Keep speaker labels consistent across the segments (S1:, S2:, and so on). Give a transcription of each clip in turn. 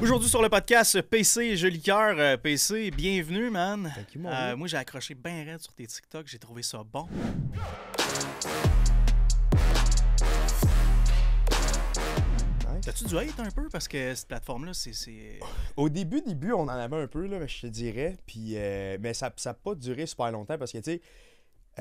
S1: Aujourd'hui sur le podcast PC Joli Cœur. Euh, PC, bienvenue, man. Thank you, euh, moi, j'ai accroché bien raide sur tes TikTok. J'ai trouvé ça bon. T'as-tu du hate un peu? Parce que cette plateforme-là,
S2: c'est... Au début, début, on en avait un peu, là, je te dirais. Puis, euh, mais ça n'a ça pas duré super longtemps parce que, tu sais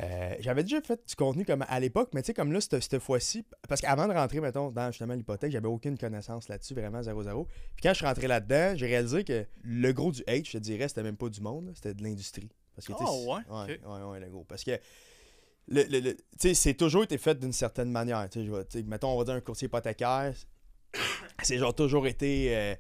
S2: euh, j'avais déjà fait du contenu comme à l'époque, mais tu sais, comme là, cette, fois-ci, parce qu'avant de rentrer, mettons, dans justement l'hypothèque, j'avais aucune connaissance là-dessus, vraiment 0-0. Puis quand je suis rentré là-dedans, j'ai réalisé que le gros du H, je te dirais, c'était même pas du monde, c'était de l'industrie. Parce ah ouais? Ouais, ouais, ouais, le gros. Parce que, le, tu sais, c'est toujours été fait d'une certaine manière. Tu sais, mettons, on va dire un courtier hypothécaire, c'est genre toujours été. Euh,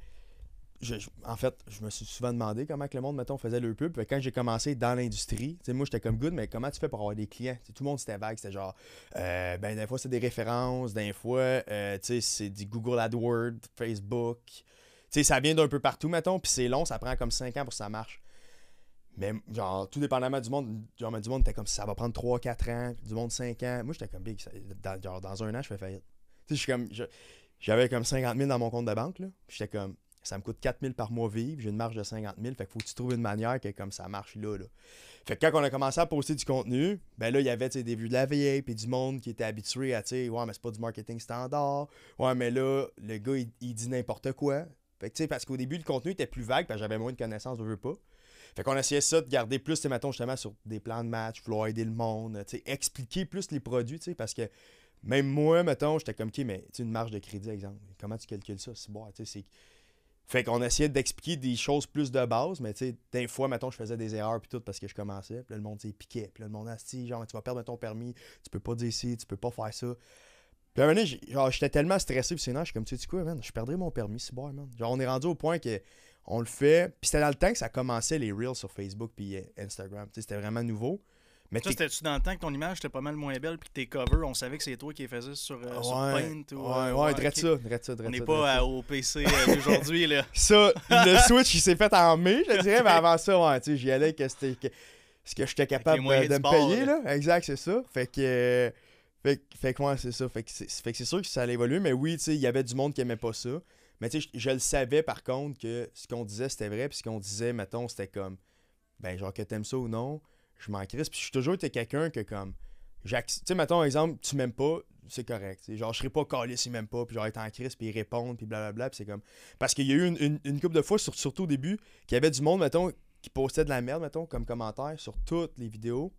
S2: en fait, je me suis souvent demandé comment que le monde, mettons, faisait le pub. quand j'ai commencé dans l'industrie, moi, j'étais comme good, mais comment tu fais pour avoir des clients? tout le monde, c'était vague. C'était genre, euh, ben, des fois, c'est des références, d'un fois, euh, sais c'est du Google AdWords, Facebook. sais ça vient d'un peu partout, mettons, puis c'est long, ça prend comme 5 ans pour que ça marche. Mais, genre, tout dépendamment du monde, genre, mais du monde, t'es comme, ça va prendre 3-4 ans, du monde 5 ans. Moi, j'étais comme big, dans, genre, dans un an, je fais faillite. Tu sais, comme, j'avais comme 50 000 dans mon compte de banque, là. J'étais comme, ça me coûte 4 000 par mois vivre, j'ai une marge de 50 000. Fait qu'il faut que tu trouves une manière que comme ça marche là, Fait que quand on a commencé à poster du contenu, ben là, il y avait des vues de la vieille, puis du monde qui était habitué à, tu ouais, mais c'est pas du marketing standard. Ouais, mais là, le gars, il, dit n'importe quoi. Fait que, tu sais, parce qu'au début, le contenu était plus vague, parce que j'avais moins de connaissances, je veux pas. Fait qu'on essayait ça de garder plus, tu mettons, justement, sur des plans de match, vouloir aider le monde, tu sais, expliquer plus les produits, tu sais, parce que même moi, mettons, j'étais comme, OK, mais, tu une marge de crédit, exemple, comment tu calcules ça? bon, tu sais, c'est fait qu'on essayait d'expliquer des choses plus de base, mais tu sais, des fois, mettons, je faisais des erreurs puis tout parce que je commençais. Puis là, le monde, s'est piqué. Puis là, le monde, a ah, dit genre, tu vas perdre ton permis, tu peux pas dire ci, tu peux pas faire ça. Puis à un genre, j'étais tellement stressé, puis c'est je suis comme, tu sais quoi, man, je perdrais mon permis, c'est bon, man. Genre, on est rendu au point que on le fait. Puis c'était dans le temps que ça commençait les Reels sur Facebook puis euh, Instagram. Tu sais, c'était vraiment nouveau. Mais ça,
S1: c'était-tu dans le temps que ton image était pas mal moins belle puis que tes covers, on savait que c'est toi qui les faisais sur, euh, sur Paint ou. Ouais, euh, ouais, okay. ça, ça. On n'est pas au PC euh, aujourd'hui. là. Ça, le
S2: Switch, il s'est fait en mai, je dirais, mais avant ça, ouais, tu sais, j'y allais que c'était. Que... Ce que j'étais capable de, me payer, là. Exact, c'est ça. Fait que. Fait, fait que, c'est ça. Fait que c'est sûr que ça allait évoluer, mais oui, tu sais, il y avait du monde qui aimait pas ça. Mais tu sais, je, le savais par contre que ce qu'on disait, c'était vrai, puis ce qu'on disait, mettons, c'était comme. Ben, genre que t'aimes ça ou non je m'en crisse. Puis je suis toujours été quelqu'un que comme. Tu sais, mettons, exemple, tu m'aimes pas, c'est correct. Genre, je serais pas calé s'il m'aime pas, puis genre, être en crise, puis ils répondent, puis blablabla, puis c'est comme... Parce qu'il y a eu une, une, couple de fois, surtout au début, qu'il y avait du monde, mettons, qui postait de la merde, mettons, comme commentaire sur toutes les vidéos,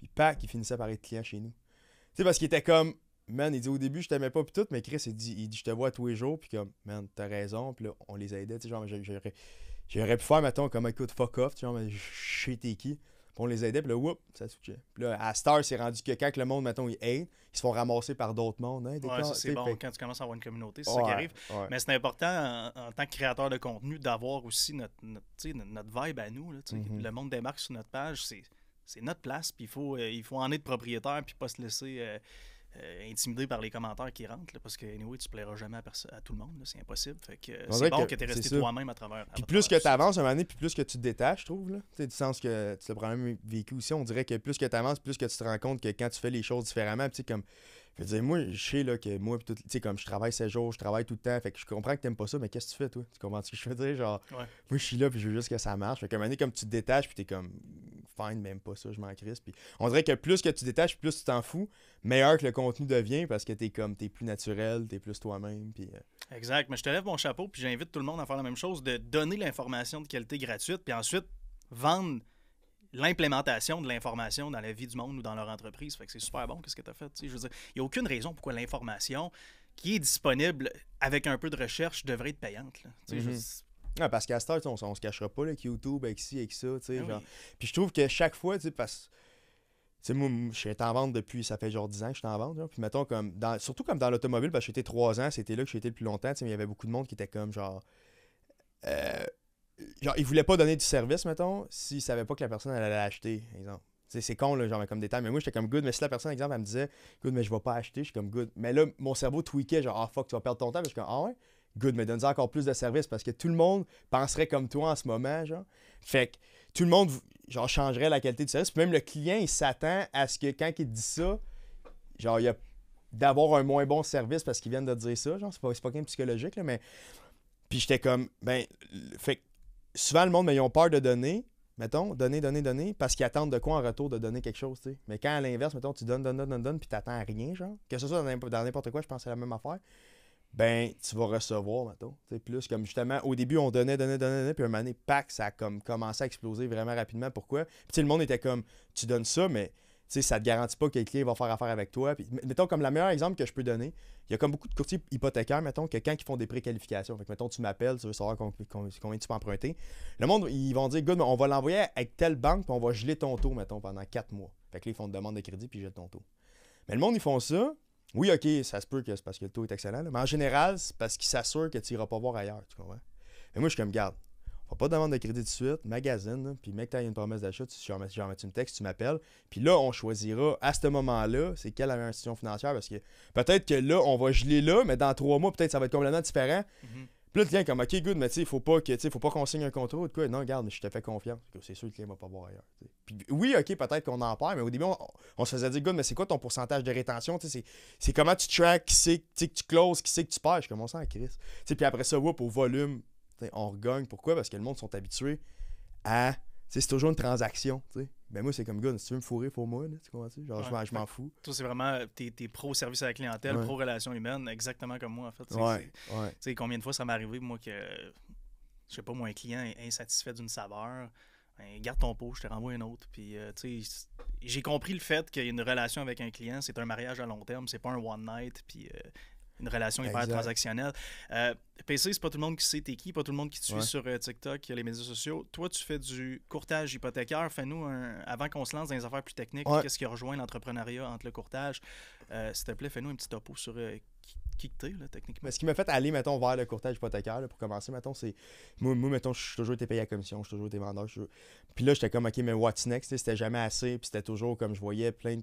S2: puis pas qui finissait par être client chez nous. Tu sais, parce qu'il était comme... Man, il dit au début, je t'aimais pas, puis tout, mais Chris, il dit, je te vois tous les jours, puis comme, man, t'as raison, puis là, on les aidait, tu sais, genre, j'aurais pu faire, mettons, comme, écoute, fuck off, tu sais, genre, je sais t'es qui on les aidait, puis là, whoop, ça switchait. Puis là, à Star, c'est rendu que quand le monde, mettons, il aide, ils se font ramasser par d'autres mondes. Hein, c'est bon, quand tu commences à avoir une communauté,
S1: c'est ça qui arrive. Mais c'est important, en, tant que créateur de contenu, d'avoir aussi notre, notre, vibe à nous. Là, mm-hmm. Le monde démarque sur notre page, c'est notre place, puis il faut, euh, il faut en être propriétaire, puis pas se laisser... Euh, euh, intimidé par les commentaires qui rentrent, parce que, anyway, tu plairas jamais à, tout le monde, c'est impossible. Fait que euh, c'est bon que, tu es resté toi-même à travers. Puis plus que tu avances,
S2: un moment puis plus que tu te détaches, je trouve. Là. sais, du sens que tu l'as probablement vécu aussi, on dirait que plus que tu avances, plus que tu te rends compte que quand tu fais les choses différemment, tu comme je moi, je sais là, que moi, comme je travaille 7 jours, je travaille tout le temps, fait que je comprends que t'aimes pas ça, mais qu'est-ce que tu fais, toi Tu comprends ce que je veux dire Genre, moi, je suis là, puis je veux juste que ça marche. Fait que, un comme tu te détaches, puis es comme, fine, même pas ça, je m'en crisse. Puis on dirait que plus que tu détaches, plus tu t'en fous, meilleur que le contenu devient parce que t'es comme, t'es plus naturel, es plus toi-même, puis. Euh.
S1: Exact, mais je te lève mon chapeau, puis j'invite tout le monde à faire la même chose, de donner l'information de qualité gratuite, puis ensuite vendre l'implémentation de l'information dans la vie du monde ou dans leur entreprise. Fait que c'est super bon, qu'est-ce que tu as fait? je veux dire, il n'y a aucune raison pourquoi l'information qui est disponible avec un peu de recherche devrait être payante. Mm-hmm.
S2: Ah, parce qu'à ce heure, on, se cachera pas avec YouTube, avec ci, avec ça. Ben Puis je trouve que chaque fois, tu moi, je suis en vente depuis, ça fait genre 10 ans que je suis en vente. Puis comme surtout comme dans l'automobile, parce que j'étais 3 ans, c'était là que j'étais le plus longtemps. il y avait beaucoup de monde qui était comme genre. Euh, genre, il voulait pas donner du service, mettons, s'il savait pas que la personne allait l'acheter, exemple. C'est con, là, genre, comme des temps. Mais moi, j'étais comme good. Mais si la personne, exemple, elle me disait, good, mais je vais pas acheter, je suis comme good. Mais là, mon cerveau tweakait, genre, ah fuck, tu vas perdre ton temps. Mais je suis comme, ah ouais, good, mais donne-en encore plus de service parce que tout le monde penserait comme toi en ce moment, genre. Fait que tout le monde, genre, changerait la qualité du service. Puis même le client, il s'attend à ce que quand il dit ça, genre, il y a d'avoir un moins bon service parce qu'il vient de dire ça. Genre, c'est pas, pas psychologique, là, mais. Puis j'étais comme, ben, fait souvent, le monde, mais ils ont peur de donner. Mettons, donner, donner, donner, parce qu'ils attendent de quoi en retour de donner quelque chose, tu sais. Mais quand à l'inverse, mettons, tu donnes, donnes, donnes, donnes, puis n'attends à rien, genre, que ce soit dans n'importe quoi, je pense que c'est la même affaire, ben, tu vas recevoir, mettons. Tu sais, plus comme justement, au début, on donnait, donnait, donnait, donnait puis un moment donné, pack, ça a comme commencé à exploser vraiment rapidement. Pourquoi? Puis, tu le monde était comme, tu donnes ça, mais sais, ça ne te garantit pas que le client va faire affaire avec toi. Puis, mettons, comme le meilleur exemple que je peux donner, il y a comme beaucoup de courtiers hypothécaires, mettons, que quand ils font des préqualifications, fait que, mettons, tu m'appelles, tu veux savoir combien tu peux emprunter, le monde, ils vont dire, good, on va l'envoyer avec telle banque, puis on va geler ton taux, mettons, pendant quatre mois. Fait que là, ils font une demande de crédit, puis ils gèlent ton taux. Mais le monde, ils font ça. Oui, OK, ça se peut que c'est parce que le taux est excellent, mais en général, c'est parce qu'ils s'assurent que tu n'iras pas voir ailleurs, tu Mais moi, je suis comme, garde, faut pas demande de crédit de suite, magazine, puis mec, tu as une promesse d'achat, tu genre, une texte, tu m'appelles. Puis là, on choisira à ce moment-là, c'est quelle institution financière, parce que peut-être que là, on va geler là, mais dans trois mois, peut-être ça va être complètement différent. Plus mhm. Puis là, le client comme, OK, good, mais tu sais, faut pas que, faut pas qu'on signe un contrat ou de quoi. Non, regarde, mais je te fais confiance. C'est sûr que le client va pas voir ailleurs. oui, OK, peut-être qu'on en perd, mais au début, on, se faisait dire, good, mais c'est quoi ton pourcentage de rétention? C'est comment tu track, qui c'est que tu closes, qui c'est que tu perds. Je commence à crise. Puis après ça, whoop, au volume, on regagne. Pourquoi? Parce que le monde sont habitués à. C'est toujours une transaction. Ben moi, c'est comme gars, si tu veux me fourrer pour moi, tu comprends? Genre, je m'en fous.
S1: Toi, c'est vraiment, t'es es pro service à la clientèle, pro relation humaine, exactement comme moi, en fait. tu combien de fois ça m'est arrivé, moi, que, je sais pas, moi, un client est insatisfait d'une saveur, ben, garde ton pot, je te renvoie une autre. Puis, euh, tu sais, j'ai compris le fait qu'il une relation avec un client, c'est un mariage à long terme, c'est pas un one night, puis euh, une relation hyper transactionnelle. Euh, PC, c'est pas tout le monde qui sait t'es qui, pas tout le monde qui te suit sur euh, TikTok, les médias sociaux. Toi, tu fais du courtage hypothécaire. Fais-nous, avant qu'on se lance dans les affaires plus techniques, qu'est-ce qui rejoint l'entrepreneuriat entre le courtage? Euh, s'il te plaît, fais-nous un petit topo sur qui, qui que t'es, là, techniquement.
S2: Mais ben, ce qui m'a fait aller, mettons, vers le courtage hypothécaire, pour commencer, mettons, c'est. Moi, mettons, je suis toujours été payé à commission, je suis toujours été vendeur. Puis là, j'étais comme, OK, mais what's next? C'était jamais assez. Puis c'était toujours comme je voyais plein de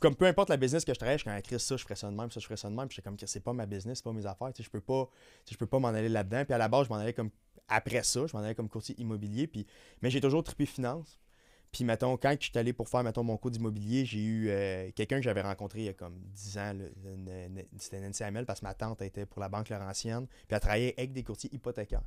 S2: comme peu importe la business que je travaille, je suis ah, ça, je ferais ça de même, ça, je ferais ça de même. Puis comme, c'est pas ma business, c'est pas mes affaires. Je peux pas, peux pas m'en aller là-dedans. Puis à la base, je m'en allais comme, après ça, je m'en allais comme courtier immobilier. Puis, mais j'ai toujours trippé finance. Puis, mettons, quand je suis allé pour faire, mettons, mon cours d'immobilier, j'ai eu euh, quelqu'un que j'avais rencontré il y a comme 10 ans, c'était Nancy NCML parce que ma tante était pour la Banque Laurentienne, puis elle travaillait avec des courtiers hypothécaires.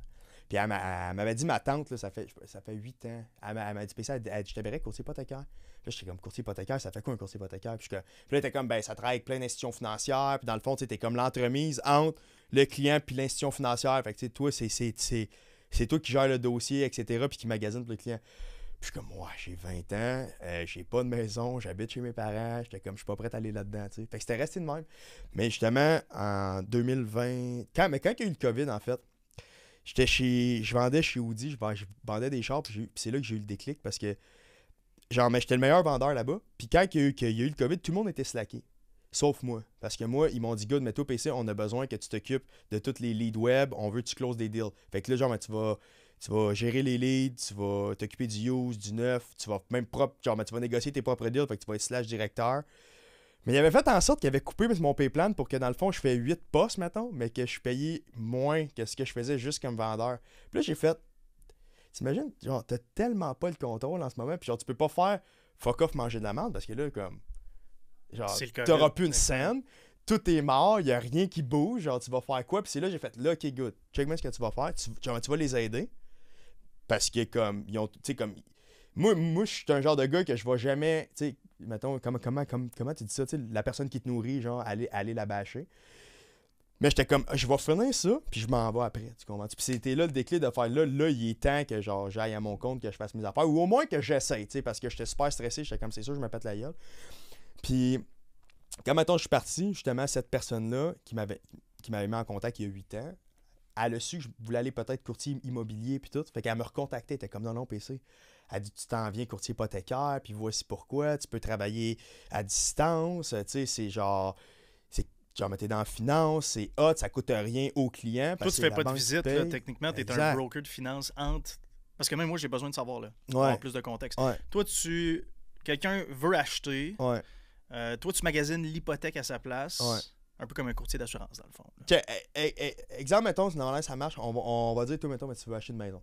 S2: Puis elle, m'avait dit, ma tante, ça, fait, ça fait 8 ans. Elle, m'a dit, ça, elle, dit, je t'avais courtier hypothécaire. Puis là, j'étais comme, courtier hypothécaire, ça fait quoi un courtier hypothécaire? Puis, je, puis là, t'es comme, ben, ça travaille avec plein d'institutions financières. Puis dans le fond, c'était comme l'entremise entre le client puis l'institution financière. Fait que, tu sais, toi, c'est, toi qui gères le dossier, etc. Puis qui magasine pour le client. Puis je comme, moi, j'ai 20 ans, euh, j'ai pas de maison, j'habite chez mes parents, j'étais comme, je suis pas prêt à aller là-dedans, tu sais. Fait que c'était resté de même. Mais justement, en 2020, quand, mais quand il y a eu le COVID, en fait, J'étais chez. Je vendais chez Audi, je vendais des chars, puis c'est là que j'ai eu le déclic parce que. Genre, mais j'étais le meilleur vendeur là-bas. Puis quand il y, a eu, y, a eu, le COVID, tout le monde était slacké. Sauf moi. Parce que moi, ils m'ont dit, good, mais toi, PC, on a besoin que tu t'occupes de toutes les leads web. On veut que tu closes des deals. Fait que là, genre, mais tu vas tu vas gérer les leads, tu vas t'occuper du use, du neuf, tu vas même propre, genre, tu vas négocier tes propres deals, fait que tu vas être slash directeur. Mais il avait fait en sorte qu'il avait coupé mon pay plan pour que dans le fond, je fais 8 postes, mettons, mais que je suis payé moins que ce que je faisais juste comme vendeur. Puis là, j'ai fait. T'imagines, genre, t'as tellement pas le contrôle en ce moment, puis genre, tu peux pas faire fuck off manger de la merde parce que là, comme. Genre, t'auras plus une scène, tout est mort, il y a rien qui bouge, genre, tu vas faire quoi? Puis c'est là, j'ai fait là, good, check ce que tu vas faire, vas les aider parce que comme ils ont tu sais comme moi, je suis un genre de gars que je vais jamais. Tu sais, mettons, comment, comment, comment, comment tu dis ça? La personne qui te nourrit, genre, aller, aller la bâcher. Mais j'étais comme, je vais finir ça, puis je m'en vais après. Tu comprends? c'était là le déclic de faire là, là, il est temps que genre j'aille à mon compte, que je fasse mes affaires, ou au moins que j'essaie. tu sais, parce que j'étais super stressé, j'étais comme, c'est sûr, je me pète la gueule. Puis, quand maintenant je suis parti, justement, cette personne-là qui m'avait qui m'avait mis en contact il y a 8 ans, elle a su que je voulais aller peut-être courtier immobilier, puis tout. Fait qu'elle me recontactait, elle était comme, non, non, PC. Elle dit Tu t'en viens courtier hypothécaire, puis voici pourquoi. Tu peux travailler à distance. Tu sais, c'est genre. Genre, t'es dans la finance, c'est hot, ça coûte rien au client. Toi, tu fais pas de visite, là, techniquement, t'es un
S1: broker de finance entre. Parce que même moi, j'ai besoin de savoir, là, pour avoir plus de contexte. Toi, tu. Quelqu'un veut acheter. Euh, toi, tu magasines l'hypothèque à sa place. Un peu comme un courtier d'assurance, dans le fond.
S2: OK. Eh, eh, eh, exemple, mettons, normalement, ça marche. On va, dire, toi, mettons, mais tu veux acheter une maison.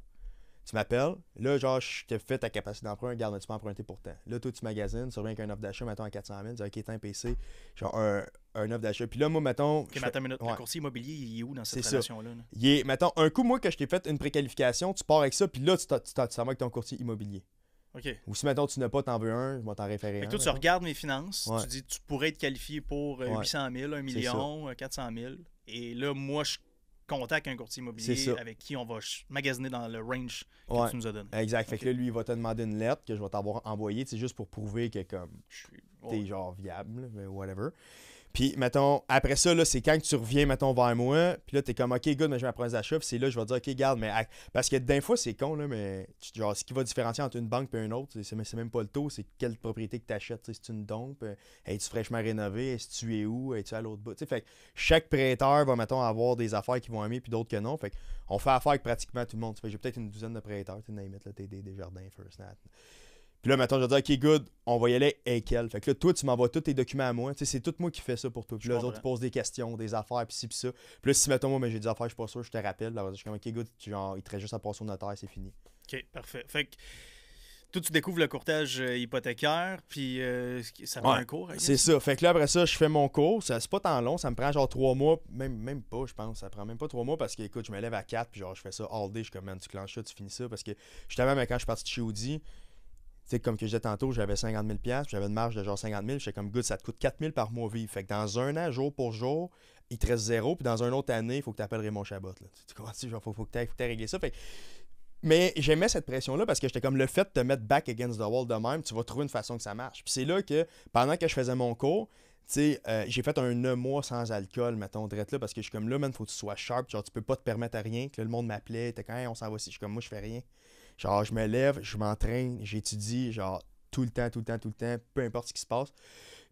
S2: Tu m'appelles, là, genre, je t'ai fait ta capacité d'emprunt, regarde, tu emprunté emprunter pourtant. Là, toi, tu magasines, tu reviens avec un offre d'achat, mettons, à 400 000, tu dis, OK, t'es un PC, genre, un, offre d'achat. Puis là, moi, mettons. OK, le
S1: immobilier, il est où dans cette relation-là?
S2: Il est, mettons, un coup, moi, que je t'ai fait une préqualification, tu pars avec ça, puis là, tu t'en vas avec ton courtier immobilier. OK. Ou si maintenant tu n'as pas, t'en veux un, je vais t'en référer. un. que toi, tu regardes mes finances, tu dis
S1: tu pourrais être qualifié pour 800 000, 1 million, 400 000. Euh, Et là, moi, je contact un courtier immobilier avec qui on va magasiner dans le range que tu nous as donné. Exact. Fait que là, lui,
S2: il va te demander une lettre que je vais t'avoir envoyée, c'est juste pour prouver que comme t'es genre viable, mais whatever. Puis, mettons, après ça, là, c'est quand que tu reviens, mettons, vers moi. Puis là, t'es comme, OK, good, mais je vais à achats, Puis c'est là, je vais dire, OK, garde, mais. Parce que d'un fois, c'est con, là, mais. Genre, ce qui va différencier entre une banque et une autre, c'est même pas le taux, c'est quelle propriété que achètes. Si tu une dompe, euh, es-tu fraîchement rénové, est-ce que tu es où, es-tu à l'autre bout. sais, fait chaque prêteur va, mettons, avoir des affaires qui vont aimer, puis d'autres que non. Fait on fait affaire avec pratiquement tout le monde. j'ai peut-être une douzaine de prêteurs, tu sais, là, des jardins, First Nat. Puis là, maintenant, je vais dire, OK, good, on va y aller avec elle. Fait que là, toi, tu m'envoies tous tes documents à moi. Tu sais, c'est tout moi qui fais ça pour toi. Puis là, les autres, posent des questions, des affaires, puis ci, puis ça. Puis là, si, mettons, moi, mais j'ai des affaires, je suis pas sûr, je te rappelle. Là, je dis, comme, OK, good, genre, il te juste à passer au notaire, c'est fini.
S1: OK, parfait. Fait que. Toi, tu découvres le courtage euh, hypothécaire, puis euh, ça prend un cours. C'est ça.
S2: Fait que là, après ça, je fais mon cours. C'est pas tant long. Ça me prend genre trois mois, même, même pas, je pense. Ça prend même pas trois mois parce que, écoute, je me à quatre, puis genre, je fais ça all day. Je suis comme, tu clenches ça, tu finis ça. Parce que justement, quand je suis parti de chez comme que j'ai tantôt, j'avais 50 000 j'avais une marge de genre 50 000, j'étais comme, good, ça te coûte 4 000 par mois vivre. Fait que dans un an, jour pour jour, il te reste zéro, puis dans une autre année, il faut que tu appelles Raymond Chabot. Là. Tu comprends? Tu, faut, faut que tu aies réglé ça. mais j'aimais cette pression-là parce que j'étais comme le fait de te mettre back against the wall de même, tu vas trouver une façon que ça marche. Puis c'est là que, pendant que je faisais mon cours, euh, j'ai fait un 9 mois sans alcool, mettons, drette là, parce que je suis comme là, man, faut que tu sois sharp, genre, tu peux pas te permettre à rien. Que le monde m'appelait, quand on s'en va si je suis comme moi, je fais rien. Genre, je me lève, je m'entraîne, j'étudie, genre, tout le temps, tout le temps, tout le temps, peu importe ce qui se passe.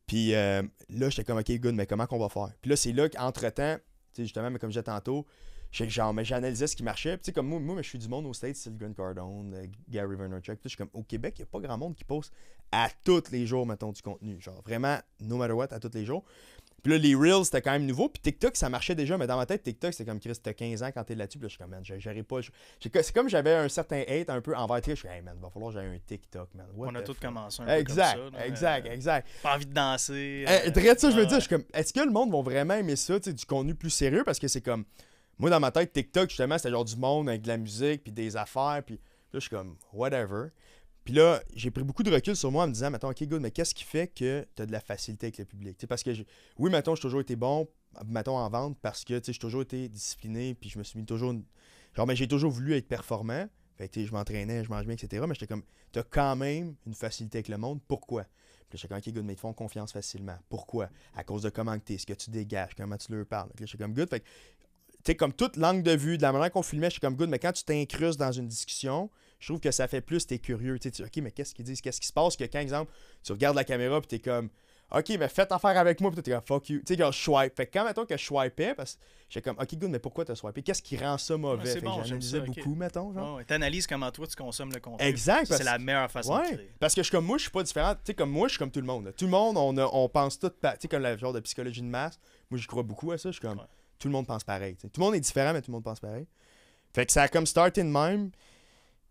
S2: Puis euh, là, j'étais comme, OK, good, mais comment qu'on va faire? Puis là, c'est là qu'entre-temps, tu sais, justement, mais comme j'ai disais tantôt, genre, mais j'analysais ce qui marchait. Puis, tu sais, comme moi, mais je suis du monde au States, Sylvain Cardone, euh, Gary Vaynerchuk. Puis, je suis comme, au Québec, il n'y a pas grand monde qui poste à tous les jours, mettons, du contenu. Genre, vraiment, no matter what, à tous les jours. Puis là, les Reels, c'était quand même nouveau. Puis TikTok, ça marchait déjà, mais dans ma tête, TikTok, c'était comme Chris, t'as 15 ans quand t'es là-dessus. Puis là, je suis comme, man, j'arrive pas. C'est comme j'avais un certain hate un peu envers TikTok. Je suis comme, hey, man, va falloir que j'aie un TikTok, man. On
S1: a tous commencé un exact, peu comme ça. Exact, exact, euh, exact. Pas envie de danser. Eh, euh, ça, je veux ah. dire,
S2: je suis comme, est-ce que le monde va vraiment aimer ça, du contenu plus sérieux? Parce que c'est comme, moi, dans ma tête, TikTok, justement, c'était genre du monde avec de la musique, puis des affaires, puis là, je suis comme, whatever. Puis là, j'ai pris beaucoup de recul sur moi en me disant, mettons, OK, good, mais qu'est-ce qui fait que tu as de la facilité avec le public? parce que, oui, mettons, j'ai toujours été bon, mettons, en vente, parce que, j'ai toujours été discipliné, puis je me suis mis toujours. Genre, mais j'ai toujours voulu être performant. Fait que, je m'entraînais, je mangeais bien, etc. Mais j'étais comme, as quand même une facilité avec le monde. Pourquoi? Puis j'étais comme, OK, good, mais ils te font confiance facilement. Pourquoi? À cause de comment tu es, ce que tu dégages, comment tu leur parles. j'étais comme, good. Fait tu sais, comme toute langue de vue, de la manière qu'on filmait, j'étais comme, good, mais quand tu t'incrustes dans une discussion, je trouve que ça fait plus, t'es curieux. Tu OK, mais qu'est-ce qu'ils disent, qu'est-ce qui se passe? Que quand, exemple, tu regardes la caméra, puis es comme, OK, mais faites affaire avec moi, puis t'es comme, fuck you. Tu sais, je swipe. Fait que quand, mettons, que je swipais, parce que j'étais comme, OK, good, mais pourquoi t'as swipé? Qu'est-ce qui rend ça mauvais? Ouais, beaucoup,
S1: mettons. Genre. T'analyses comment toi, tu consommes le contenu. Exact. C'est la meilleure façon de
S2: Parce que je comme, moi, je suis pas différent. Tu sais, comme moi, je suis comme tout le monde. Tout le monde, on, on pense tout, tu sais, comme la genre de psychologie de masse. Moi, je crois beaucoup à ça. Je suis comme, tout le monde pense pareil. Tout le monde est différent, mais tout le monde pense pareil. Fait que ça a comme starting même.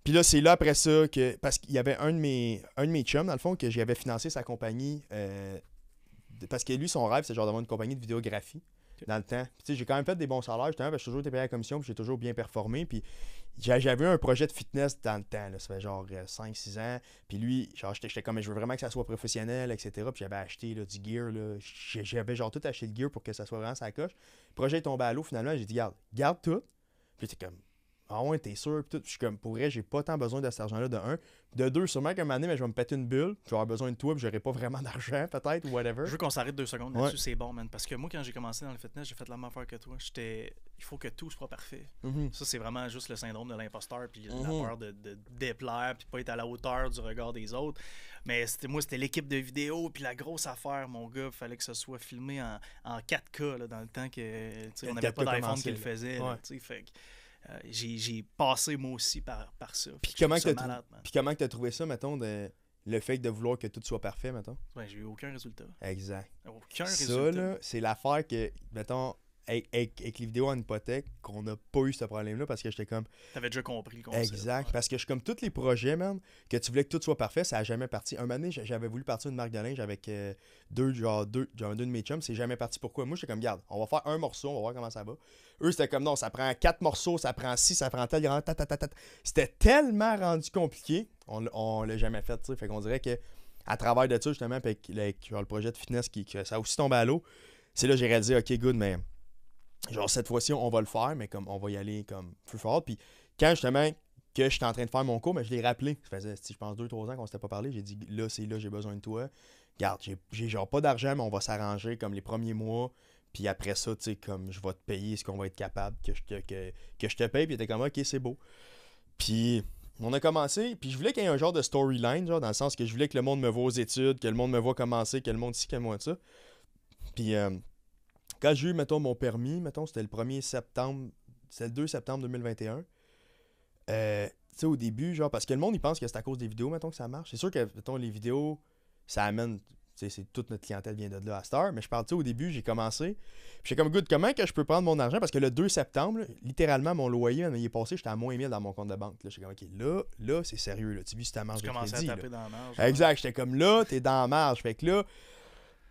S2: Puis là, c'est là après ça que. Parce qu'il y avait un de mes, un de chums, dans le fond, que j'avais financé sa compagnie. Euh, parce que lui, son rêve, c'est genre d'avoir une compagnie de vidéographie dans le temps. J'ai quand même fait des bons salaires, j'ai toujours été payé à la commission, puis j'ai toujours bien performé. Puis j'avais eu un projet de fitness dans le temps, ça fait genre 5-6 euh, ans. Puis lui, genre, j'étais comme, je veux vraiment que ça soit professionnel, etc. Puis j'avais acheté là, du gear, j'avais genre tout acheté le gear pour que ça soit vraiment sa coche. Le projet est tombé à l'eau, finalement, j'ai dit, garde, garde tout. Puis c'est comme, ah ouais, t'es sûr, puis tout. Je suis comme, pour j'ai pas tant besoin de cet argent-là, de un. De deux, sûrement qu'à un moment donné, mais je vais me péter une bulle, je vais avoir besoin de toi, je j'aurai pas vraiment d'argent, peut-être, ou whatever. Je veux qu'on s'arrête deux secondes là-dessus, c'est bon,
S1: man. Parce que moi, quand j'ai commencé dans le fitness, j'ai fait la même affaire que toi. J'étais, il faut que tout soit parfait. Mm-hmm. Ça, c'est vraiment juste le syndrome de l'imposteur, puis la mm-hmm. peur de, de, déplaire, puis pas être à la hauteur du regard des autres. Mais c'était, moi, c'était l'équipe de vidéo, puis la grosse affaire, mon gars, il fallait que ce soit filmé en, 4K, dans le temps que, on n'avait pas d'iPhone qu'il faisait, euh, j'ai passé moi aussi par, par ça. Puis comment
S2: tu as, trouvé ça, mettons, le fait de vouloir que tout soit parfait, mettons?
S1: j'ai eu aucun résultat. Exact. Aucun résultat. Ça,
S2: c'est l'affaire que, mettons, avec, les vidéos en hypothèque qu'on n'a pas eu ce problème-là parce que j'étais comme.
S1: T'avais déjà compris le concept.
S2: Exact. Parce que je suis comme tous les projets, man, que tu voulais que tout soit parfait, ça n'a jamais parti. Un moment j'avais voulu partir une marque de linge avec euh, deux, genre deux, genre deux de mes chums, c'est jamais parti. Pourquoi Moi, j'étais comme, garde, on va faire un morceau, on va voir comment ça va. Eux, c'était comme, non, ça prend quatre morceaux, ça prend six, ça prend tel grand. C'était tellement rendu compliqué, on, ne l'a jamais fait, tu sais. Fait qu'on dirait que à travers de ça, justement, avec, avec le projet de fitness, qui, ça a aussi tombé à l'eau, c'est là que j'ai réalisé, ok, good, mais genre cette fois-ci, on va le faire, mais comme on va y aller comme plus fort. Puis quand justement que j'étais en train de faire mon cours, mais je l'ai rappelé. Ça faisait, je pense, 2-3 ans qu'on s'était pas parlé. J'ai dit là, c'est là, j'ai besoin de toi. Garde, j'ai genre pas d'argent, mais on va s'arranger comme les premiers mois. Puis après ça, tu sais, comme je vais te payer ce qu'on va être capable que je te, que, que je te paye. Puis était comme, ok, c'est beau. Puis on a commencé, puis je voulais qu'il y ait un genre de storyline, genre dans le sens que je voulais que le monde me voit aux études, que le monde me voit commencer, que le monde ici, que moi ça. Puis euh, quand j'ai eu, mettons, mon permis, mettons, c'était le 1er septembre, c'est le 2 septembre 2021. Euh, tu sais, au début, genre, parce que le monde, il pense que c'est à cause des vidéos, mettons, que ça marche. C'est sûr que, mettons, les vidéos, ça amène c'est toute notre clientèle vient de là à Star. Mais je parle, tu au début, j'ai commencé. J'ai comme, good, comment que je peux prendre mon argent? Parce que le 2 septembre, littéralement, mon loyer, il est passé, j'étais à moins 1000 dans mon compte de banque. Là, j'étais comme, OK, là, là, c'est sérieux. Là. Tu vis si marge tu à taper dans la marge. Exact. J'étais comme, là, t'es dans la marge. Fait que là,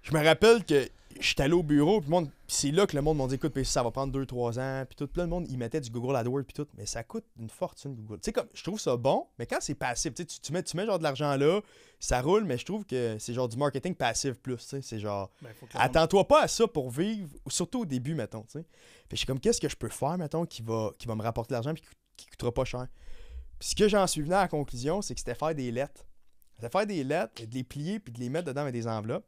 S2: je me rappelle que j'étais allé au bureau, puis c'est là que le monde m'a dit écoute, ça va prendre 2-3 ans, puis tout. le monde, ils mettait du Google AdWords, puis tout. Mais ça coûte une fortune, Google. Tu sais, comme, je trouve ça bon, mais quand c'est passif, tu, tu, mets, tu mets genre de l'argent là, ça roule, mais je trouve que c'est genre du marketing passif plus. Tu sais, c'est genre, ben, attends-toi pas à ça pour vivre, surtout au début, mettons. Tu sais. je suis comme, qu'est-ce que je peux faire, mettons, qui va, qui va me rapporter de l'argent, puis qui, ne coûtera pas cher. Puis ce que j'en suis venu à la conclusion, c'est que c'était faire des lettres. C'était faire des lettres, et de les plier, puis de les mettre dedans avec des enveloppes.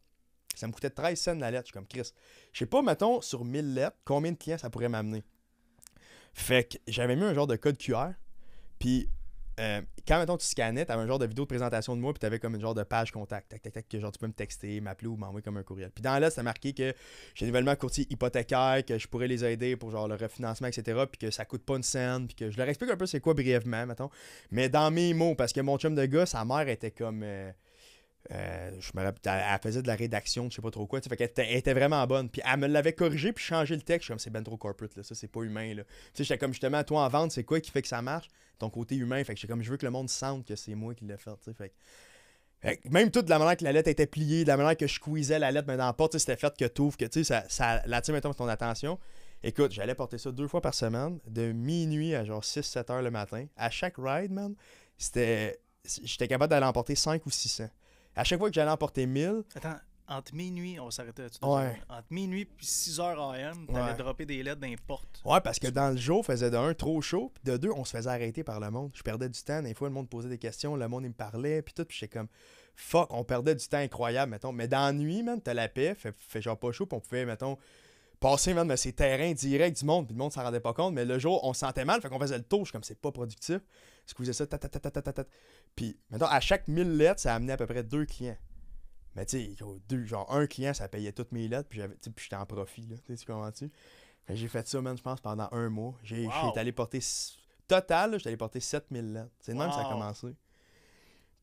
S2: Ça me coûtait 13 cents la lettre. Je suis comme Chris. Je sais pas, mettons, sur 1000 lettres, combien de clients ça pourrait m'amener. Fait que j'avais mis un genre de code QR. Puis euh, quand mettons tu scannais, t'avais un genre de vidéo de présentation de moi, puis avais comme une genre de page contact, tac, tac, tac, que genre tu peux me texter, m'appeler ou m'envoyer comme un courriel. Puis dans la lettre, ça marqué que j'ai nouvellement courtier hypothécaire, que je pourrais les aider pour genre le refinancement, etc., puis que ça coûte pas une scène, puis que je leur explique un peu c'est quoi brièvement, mettons. Mais dans mes mots, parce que mon chum de gars, sa mère était comme. Euh, euh, je me elle faisait de la rédaction, je sais pas trop quoi. tu elle était, était vraiment bonne. Puis elle me l'avait corrigé puis changé le texte. Je suis comme, c'est ben trop corporate, là. ça, c'est pas humain. Là. j'étais comme, justement, toi en vente, c'est quoi qui fait que ça marche Ton côté humain. Fait que j'étais comme, je veux que le monde sente que c'est moi qui l'ai fait. tu tout fait même toute la manière que la lettre était pliée, de la manière que je squeezais la lettre, mais c'était fait que tu que tu ça, ça l'attire, mettons, ton attention. Écoute, j'allais porter ça deux fois par semaine, de minuit à genre 6-7 heures le matin. À chaque ride, man, c'était. J'étais capable d'aller emporter 5 ou 600. À chaque fois que j'allais emporter 1000. Attends,
S1: entre minuit, on s'arrêtait là-dessus. Ouais. Entre minuit puis 6 h AM, t'allais ouais. dropper des lettres dans
S2: Ouais, parce que dans le jour, faisait de un trop chaud, puis de deux, on se faisait arrêter par le monde. Je perdais du temps. Des fois, le monde posait des questions, le monde, il me parlait, puis tout, puis j'étais comme fuck, on perdait du temps incroyable, mettons. Mais dans la nuit, man, t'as la paix, fait, genre pas chaud, puis on pouvait, mettons, passer mais ces terrains directs du monde, puis le monde s'en rendait pas compte, mais le jour, on se sentait mal, fait qu'on faisait le tour, je comme c'est pas productif. Je ça, ta, ta, ta, ta, ta, Puis maintenant, à chaque 1000 lettres, ça amenait à peu près deux clients. Mais tu sais, deux, genre un client, ça payait toutes mes lettres, puis j'étais en profit, là. T'sais, tu comprends-tu? J'ai fait ça, même, je pense, pendant un mois. J'ai wow. allé porter, total, j'étais allé porter 7000 lettres. C'est même que ça a commencé.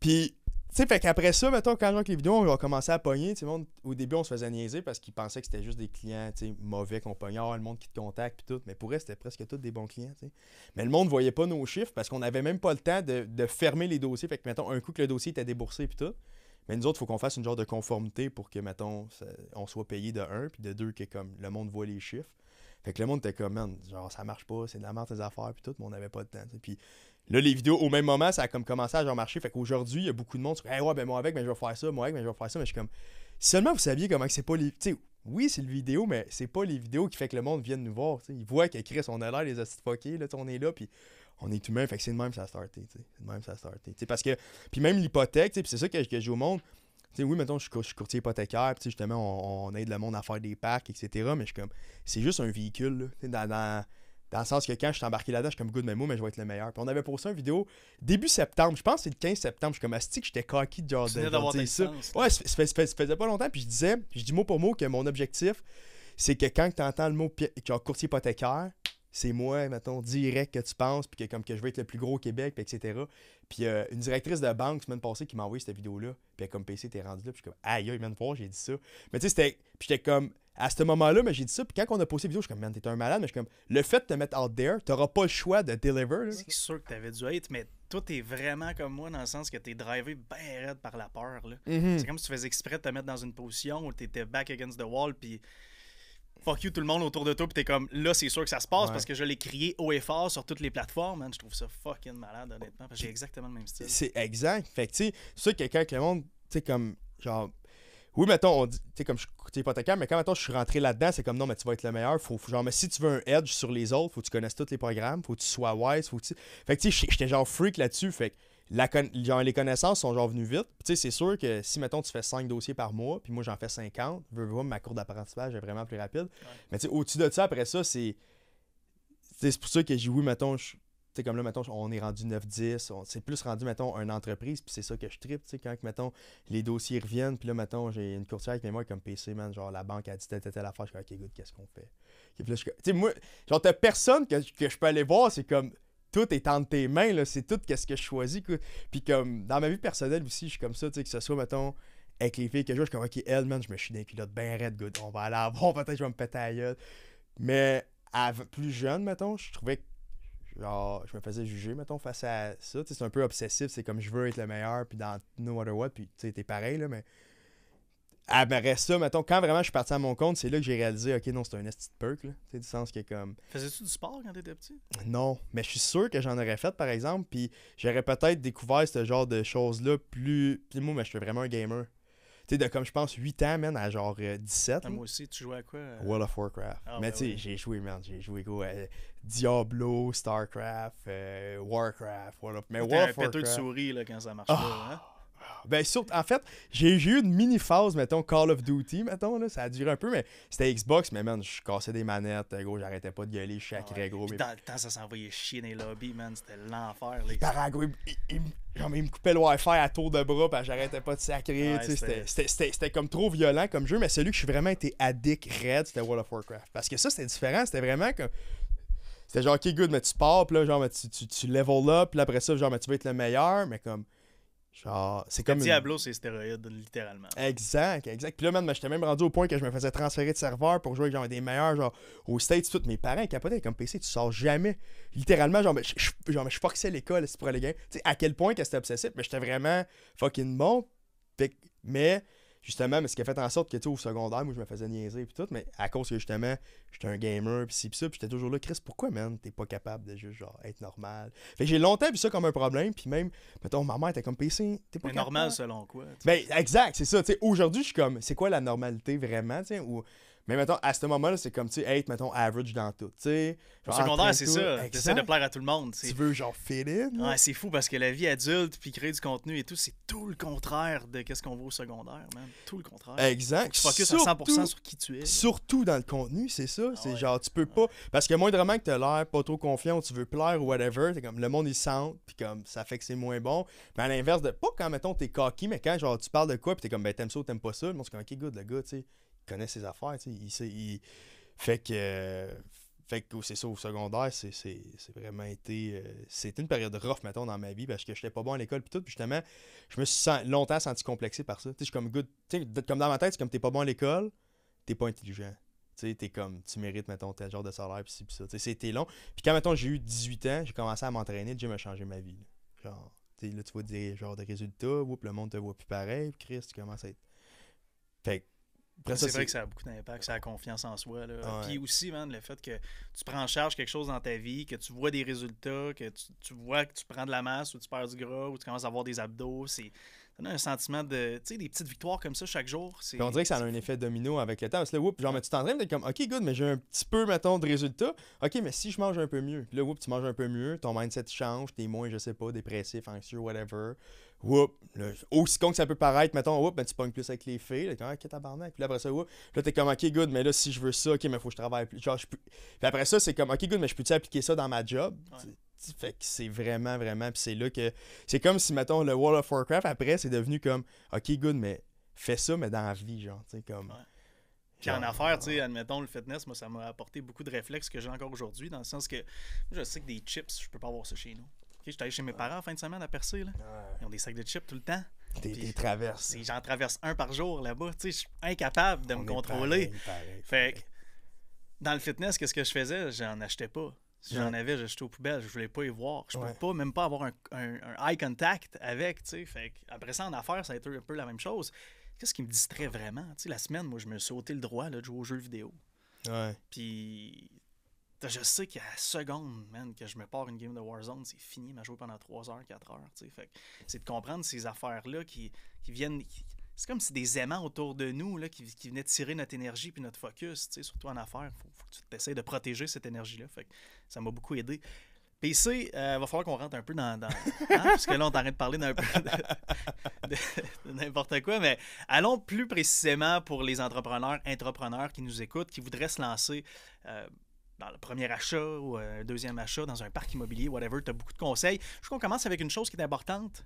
S2: Puis sais, fait qu'après ça, mettons, quand les vidéos, on va commencé à pogner. au début, on se faisait niaiser parce qu'ils pensaient que c'était juste des clients mauvais qu'on pognait, le monde qui te contacte, puis tout. Mais pour eux, c'était presque tous des bons clients. Mais le monde ne voyait pas nos chiffres parce qu'on n'avait même pas le temps de, fermer les dossiers. Fait que, mettons, un coup que le dossier était déboursé, puis tout. Mais nous autres, il faut qu'on fasse une genre de conformité pour que, mettons, on soit payé de un, puis de deux, que comme le monde voit les chiffres. Fait que le monde était comme, genre, ça marche pas, c'est de la merde tes affaires, puis tout, mais on n'avait pas de temps. Puis Là, les vidéos, au même moment, ça a comme commencé à genre marcher. Fait qu'aujourd'hui, il y a beaucoup de monde qui hey, eh ouais, ben moi avec, mais ben, je vais faire ça, moi avec, mais ben, je vais faire ça. Mais je suis comme, seulement vous saviez comment que c'est pas les. T'sais, oui, c'est le vidéo, mais c'est pas les vidéos qui fait que le monde vienne nous voir. T'sais. Ils voient que Chris, on a l'air les fuckés, là, on est là, puis on est même. Fait que c'est de même ça a starté. C'est de même ça a starté. parce que, puis même l'hypothèque, puis c'est ça que, que joue au monde. sais oui, mettons, je suis courtier hypothécaire, puis justement, on, aide le monde à faire des packs, etc. Mais je suis comme, c'est juste un véhicule, là, dans, dans dans le sens que quand je suis embarqué là-dedans, je suis comme good mots, mais je vais être le meilleur. Puis on avait posté une vidéo début septembre, je pense que c'est le 15 septembre. Je suis comme astique, j'étais coquille de genre ça. Ouais, ça, faisait pas longtemps. Puis je disais, je dis mot pour mot que mon objectif, c'est que quand tu entends le mot courtier hypothécaire, c'est moi, mettons, direct que tu penses, puis que comme que je veux être le plus gros au Québec, etc. Puis euh, une directrice de banque, semaine passée, qui m'a envoyé cette vidéo-là, puis comme PC, t'es rendu là, puis je suis comme, aïe, aïe, voir, j'ai dit ça. Mais tu sais, c'était. Puis j'étais comme, à ce moment-là, mais j'ai dit ça. Puis quand on a posé la vidéo, je suis comme, man, t'es un malade. Mais je suis comme, le fait de te mettre out there, t'auras pas le choix de deliver. C'est sûr
S1: que t'avais dû être, mais toi, t'es vraiment comme moi dans le sens que t'es drivé bien raide par la peur. Mm-hmm. C'est comme si tu faisais exprès de te mettre dans une position où t'étais back against the wall. Puis fuck you tout le monde autour de toi, puis t'es comme là, c'est sûr que ça se passe parce que je l'ai crié haut et fort sur toutes les plateformes. je trouve ça fucking malade, honnêtement, parce que j'ai exactement le même style. C'est
S2: exact. Fait que, tu sais, c'est sûr que le monde, tu sais, comme, genre, oui, mettons, on tu sais, comme je suis hypothécaire, mais quand, je suis rentré là-dedans, c'est comme non, mais tu vas être le meilleur. Faut, genre, mais si tu veux un edge sur les autres, faut que tu connaisses tous les programmes, faut que tu sois wise, faut que tu. Fait que, tu sais, j'étais genre freak là-dessus. Fait que, la genre, les connaissances sont genre venues vite. Tu sais, c'est sûr que si, mettons, tu fais 5 dossiers par mois, puis moi, j'en fais 50, veux, voir ma cour d'apprentissage est vraiment plus rapide. Mais, tu sais, au-dessus de ça, après ça, c'est. C'est pour ça que j'ai oui, mettons, je sais, comme là, mettons, on est rendu 9-10, C'est plus rendu, mettons, une entreprise, puis c'est ça que je tripe, tu sais, quand, mettons, les dossiers reviennent, puis là, mettons, j'ai une courtière avec moi comme PC, man, genre, la banque a dit telle, telle, telle affaire, je suis OK, good, qu'est-ce qu'on fait? Puis là, je tu sais, moi, genre, t'as personne que, que je peux aller voir, c'est comme, tout est entre tes mains, là, c'est tout qu'est-ce que je choisis, quoi. Puis comme, dans ma vie personnelle aussi, je suis comme ça, tu sais, que ce soit, mettons, avec les filles que je vois, je suis comme, OK, elle, man, je me suis des pilote. bien red, good, on va aller avoir, peut-être je vais me péter à Mais, plus jeune, mettons, je trouvais genre, je me faisais juger, mettons, face à ça. C'est un peu obsessif, c'est comme je veux être le meilleur, puis dans No water What, puis tu sais, t'es pareil, là, mais. reste ça, mettons, quand vraiment je suis parti à mon compte, c'est là que j'ai réalisé, ok, non, c'est un esti de perk, là. Tu du sens que comme.
S1: Faisais-tu du sport quand t'étais petit?
S2: Non, mais je suis sûr que j'en aurais fait, par exemple, puis j'aurais peut-être découvert ce genre de choses-là plus. Puis moi, mais je suis vraiment un gamer. Tu sais, de comme je pense 8 ans, man, à genre 17. Euh, ah, moi aussi,
S1: tu jouais à quoi euh? World of
S2: Warcraft. Ah, mais ben tu sais, j'ai joué, man, j'ai joué go euh, Diablo, Starcraft, Warcraft, World of... Mais World of Warcraft. de souris, là, quand ça marche ah! pas, hein? Ben, surtout, en fait, j'ai eu une mini phase, mettons, Call of Duty, mettons, là, ça a duré un peu, mais c'était Xbox, mais man, je cassais des manettes, gros, j'arrêtais pas de gueuler, je chacrais, ah, gros. Mais... Dans
S1: le temps, ça s'envoyait chier dans les lobbies, man,
S2: c'était l'enfer, les gars il me coupait le Wi-Fi à tour de bras, puis j'arrêtais pas de sacrer, c'était comme trop violent comme jeu, mais celui que je suis vraiment été addict, red c'était World of Warcraft. Parce que ça, c'était différent, c'était vraiment comme. C'était genre, ok, good, mais tu pars, puis là, genre, tu, tu, level up, puis après ça, genre, tu veux être le meilleur, mais comme Genre, c'est comme. Diablo,
S1: c'est stéroïde, littéralement.
S2: Exact, exact. Puis là, man, j'étais même rendu au point que je me faisais transférer de serveur pour jouer avec genre, des meilleurs, genre, au States, tout. Mes parents capotaient comme PC, tu sors jamais. Littéralement, genre, je, je, je forçais l'école pour aller gagner. Tu sais, à quel point que c'était obsessif, mais j'étais vraiment fucking bon. mais justement, mais ce qui a fait en sorte que, tu au secondaire, moi, je me faisais niaiser et tout, mais à cause que, justement, j'étais un gamer, puis ci, puis ça, pis j'étais toujours là, Chris, pourquoi, man, t'es pas capable de juste, genre, être normal? Fait que j'ai longtemps vu ça comme un problème, puis même, mettons, ma mère était comme PC, t'es pas mais normal
S1: selon quoi? Ben,
S2: exact, c'est ça, tu sais, aujourd'hui, je suis comme, c'est quoi la normalité vraiment, tu sais, ou mais mettons, à ce moment-là, c'est comme, tu sais, être, mettons, average dans tout. Tu sais, secondaire, c'est ça. essaies de
S1: plaire à tout le monde. Tu veux, genre, fit in. Ouais, c'est fou parce que la vie adulte, puis créer du contenu et tout, c'est tout le contraire de qu'est-ce qu'on voit au secondaire, man. Tout le contraire. Exact. Tu focuses à 100% sur qui tu es.
S2: Surtout dans le contenu, c'est ça. Ah c'est genre, tu peux ah pas. Parce que moindrement que t'as l'air pas trop confiant ou tu veux plaire ou whatever, t'es comme, le monde, il sent, puis comme, ça fait que c'est moins bon. Mais à l'inverse de, pas quand, mettons, t'es cocky, mais quand, genre, tu parles de quoi, puis t'es comme, ben, t'aimes ça ou t'aimes pas ça, le monde, c'est comme, ok, good, le gars, tu sais connaît ses affaires. Il, il, Fait que. fait que c'est ça, au secondaire, c'est vraiment été. Euh, c'était une période rough, mettons, dans ma vie, parce que j'étais pas bon à l'école, puis tout. Puis justement, je me suis longtemps senti complexé par ça. Tu sais, comme good. comme dans ma tête, c'est comme t'es pas bon à l'école, t'es pas intelligent. Tu sais, t'es comme, tu mérites, mettons, tel genre de salaire, puis ça. Tu sais, c'était long. Puis quand, mettons, j'ai eu 18 ans, j'ai commencé à m'entraîner, le gym a changé ma vie. Genre, tu là, tu vois des, genre, des résultats, oups, le monde te voit plus pareil, Chris, tu commences à être. Fait que c'est vrai que ça
S1: a beaucoup d'impact, ça a confiance en soi. Là. Puis aussi, man, le fait que tu prends en charge quelque chose dans ta vie, que tu vois des résultats, que tu, vois que tu prends de la masse ou tu perds du gras ou tu commences à avoir des abdos, c'est un sentiment de, tu sais, des petites victoires comme ça chaque jour. on dirait que ça
S2: a un effet domino avec le temps. Parce là, genre, mais tu t'entraînes, comme, OK, good, mais j'ai un petit peu, mettons, de résultats. OK, mais si je mange un peu mieux. Puis là, tu manges un peu mieux, ton mindset change, t'es moins, je sais pas, dépressif, anxieux, whatever whoop, aussi con que ça peut paraître, mettons, whoop, ben, tu pognes plus avec les filles, là, t'es comme, ok, puis après ça, là, comme, ok, good, mais là, si je veux ça, ok, mais faut que je travaille plus, Puis après ça, c'est comme, ok, good, mais je peux-tu appliquer ça dans ma job? Fait que c'est vraiment, vraiment, puis c'est là que, c'est comme si, mettons, le World of Warcraft, après, c'est devenu comme, ok, good, mais fais ça, mais dans la vie, genre, tu sais, comme...
S1: en affaire tu sais, ah. admettons, le fitness, moi, ça m'a apporté beaucoup de réflexes que j'ai encore aujourd'hui, dans le sens que je sais que des chips, je peux pas avoir ça chez nous. J'étais allé chez mes parents en fin de semaine à Percé. Ils ont des sacs de chips tout le temps.
S2: Des, traversent.
S1: J'en traverse un par jour là-bas. Je suis incapable de me contrôler. Fait dans le fitness, qu'est-ce que je faisais? J'en achetais pas. Si j'en avais, j'achetais aux poubelles. Je voulais pas y voir. Je ne pas, même pas avoir un, eye contact avec. Fait après ça, en affaires, ça a été un peu la même chose. Qu'est-ce qui me distrait vraiment? la semaine, moi, je me suis sauté le droit de jouer aux jeux vidéo. Ouais. Puis je sais qu'à seconde, man, que je me pars une game de Warzone, c'est fini, m'a joué pendant 3 heures, 4 heures. c'est de comprendre ces affaires-là qui, viennent. c'est comme si des aimants autour de nous qui, qui venaient tirer notre énergie puis notre focus, surtout en affaires. Faut, faut que tu essaies de protéger cette énergie-là. Fait ça m'a beaucoup aidé. PC, il euh, va falloir qu'on rentre un peu dans. Hein, parce que là, on t'arrête de parler d'un peu de, n'importe quoi, mais allons plus précisément pour les entrepreneurs, entrepreneurs qui nous écoutent, qui voudraient se lancer. Euh, dans le premier achat ou euh, un deuxième achat, dans un parc immobilier, whatever, tu as beaucoup de conseils. Je crois qu'on commence avec une chose qui est importante,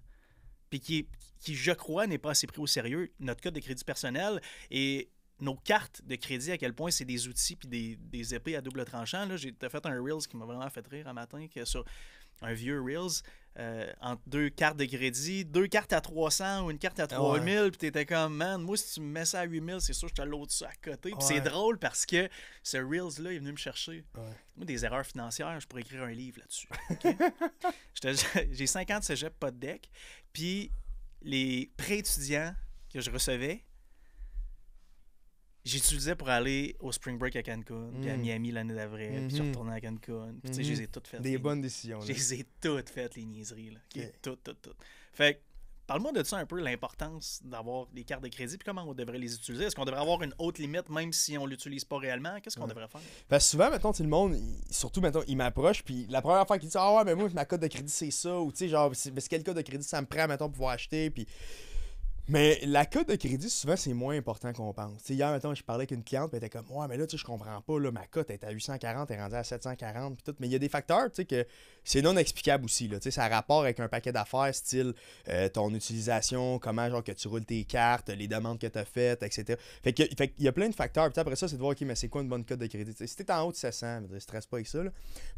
S1: puis qui, qui je crois, n'est pas assez pris au sérieux, notre code de crédit personnel et nos cartes de crédit, à quel point c'est des outils puis des, des, épées à double tranchant. J'ai fait un Reels qui m'a vraiment fait rire un matin que sur un vieux Reels euh, entre deux cartes de crédit, deux cartes à 300 ou une carte à 3000, ah puis puis t'étais comme, man, moi, si tu me mets ça à 8000, c'est sûr que je te dessus à côté. Puis c'est drôle parce que ce Reels-là est venu me chercher. Moi, des erreurs financières, je pourrais écrire un livre là-dessus. J'ai 50 cégeps pas de deck, puis les pré-étudiants que je recevais, j'utilisais pour aller au Spring Break à Cancun, puis à hmm. Miami l'année d'avril, puis je hmm. retournais à Cancun. Puis tu sais, je les ai hmm. toutes faites. Des bonnes décisions. Je les ai toutes faites, les niaiseries. Là. Toutes, toutes, toutes. Fait que, parle-moi de ça un peu, l'importance d'avoir des cartes de crédit, puis comment on devrait les utiliser. Est-ce qu'on devrait avoir une haute limite, même si on l'utilise pas réellement Qu'est-ce qu'on devrait faire
S2: Parce souvent, maintenant tout le monde, surtout maintenant, il m'approche, puis la première fois qu'il dit Ah ouais, mais moi, ma carte de crédit, c'est ça, ou tu sais, genre, c'est quelle carte de crédit ça me prend, maintenant pour pouvoir acheter, puis. Mais la cote de crédit, souvent, c'est moins important qu'on pense. T'sais, hier, temps, je parlais avec une cliente, elle était comme, ouais, mais là, tu sais, je comprends pas, là, ma cote est à 840, elle est rendue à 740, puis tout. Mais il y a des facteurs, tu sais, que c'est non explicable aussi, là. Tu sais, ça a rapport avec un paquet d'affaires, style euh, ton utilisation, comment, genre, que tu roules tes cartes, les demandes que tu as faites, etc. Fait qu'il y, y a plein de facteurs. Puis après ça, c'est de voir, OK, mais c'est quoi une bonne cote de crédit? Si tu t'es en haut de Ne stresse pas avec ça,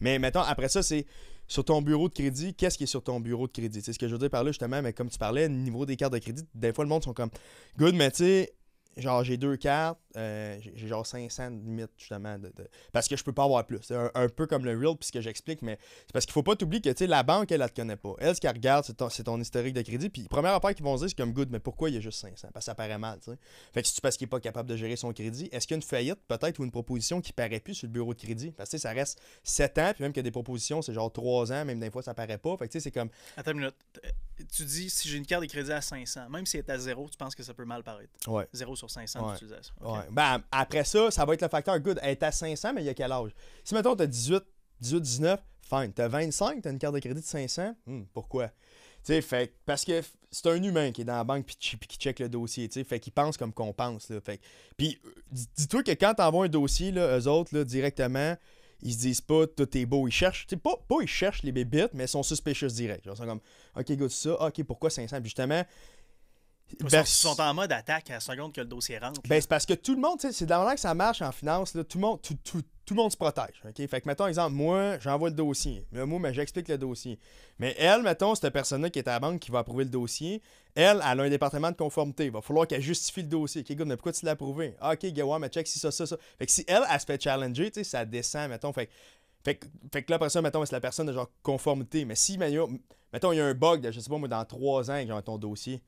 S2: Mais maintenant après ça, c'est sur ton bureau de crédit, qu'est-ce qui est sur ton bureau de crédit? C'est ce que je veux dire par là, justement, mais comme tu parlais, niveau des cartes de crédit, des fois, le monde sont comme, good, mais tu sais, genre, j'ai deux cartes, euh, j'ai genre 500 limites, justement, de, parce que je peux pas avoir plus. C'est un, peu comme le Real, puisque j'explique, mais c'est parce qu'il faut pas t'oublier que, tu sais, la banque, elle, elle te connaît pas. Elle, ce qu'elle regarde, c'est ton, historique de crédit, puis première affaire qu'ils vont dire, c'est comme good, mais pourquoi il y a juste 500 Parce que ça paraît mal, tu sais. Fait que si parce qu'il est pas capable de gérer son crédit, est-ce qu'il y a une faillite, peut-être, ou une proposition qui paraît plus sur le bureau de crédit Parce que, ça reste 7 ans, puis même que des propositions, c'est genre 3 ans, même des fois, ça paraît pas. Fait que, tu sais, c'est comme.
S1: Attends minute. Euh, tu dis, si j'ai une carte de crédit à 500, même si elle est à zéro, tu penses que ça peut mal paraître. Ouais sur 500 d'utilisation.
S2: Ben, après ça, ça va être le facteur good. Elle est à 500, mais il y a quel âge? Si, mettons, tu as 18, 18, 19, fine. Tu as 25, tu as une carte de crédit de 500, hmm, pourquoi? sais fait, parce que c'est un humain qui est dans la banque puis qui check le dossier, tu fait qu'il pense comme qu'on pense. Là, fait. Puis euh, dis-toi que quand envoies un dossier, là, eux autres, là, directement, ils se disent pas tout est beau, ils cherchent, pas, pas ils cherchent les bébites, mais ils sont suspicious direct. ils sont comme, ok, good ça, ok, pourquoi 500? Puis justement, ils sont
S1: en mode attaque à la seconde que le dossier rentre.
S2: Ben, c'est parce que tout le monde, c'est dans là que ça marche en finance. Là, tout, le monde, tout, tout, le monde se protège. Fait que, mettons, exemple, moi, j'envoie le dossier. mais moi, j'explique le dossier. Mais elle, mettons, cette personne-là qui est à la banque qui va approuver le dossier, elle, elle a un département de conformité. Il va falloir qu'elle justifie le dossier. OK, good, mais pourquoi tu l'as approuvé? Ah, OK, Gawa, mais check si ça, ça, ça. Fait que si elle, elle se fait challenger, ça descend, mettons. Fait que fait là, après ça, mettons, c'est la personne de genre conformité. Mais si, mettons, il y a un bug, je sais pas moi, dans trois ans, genre ton dossier,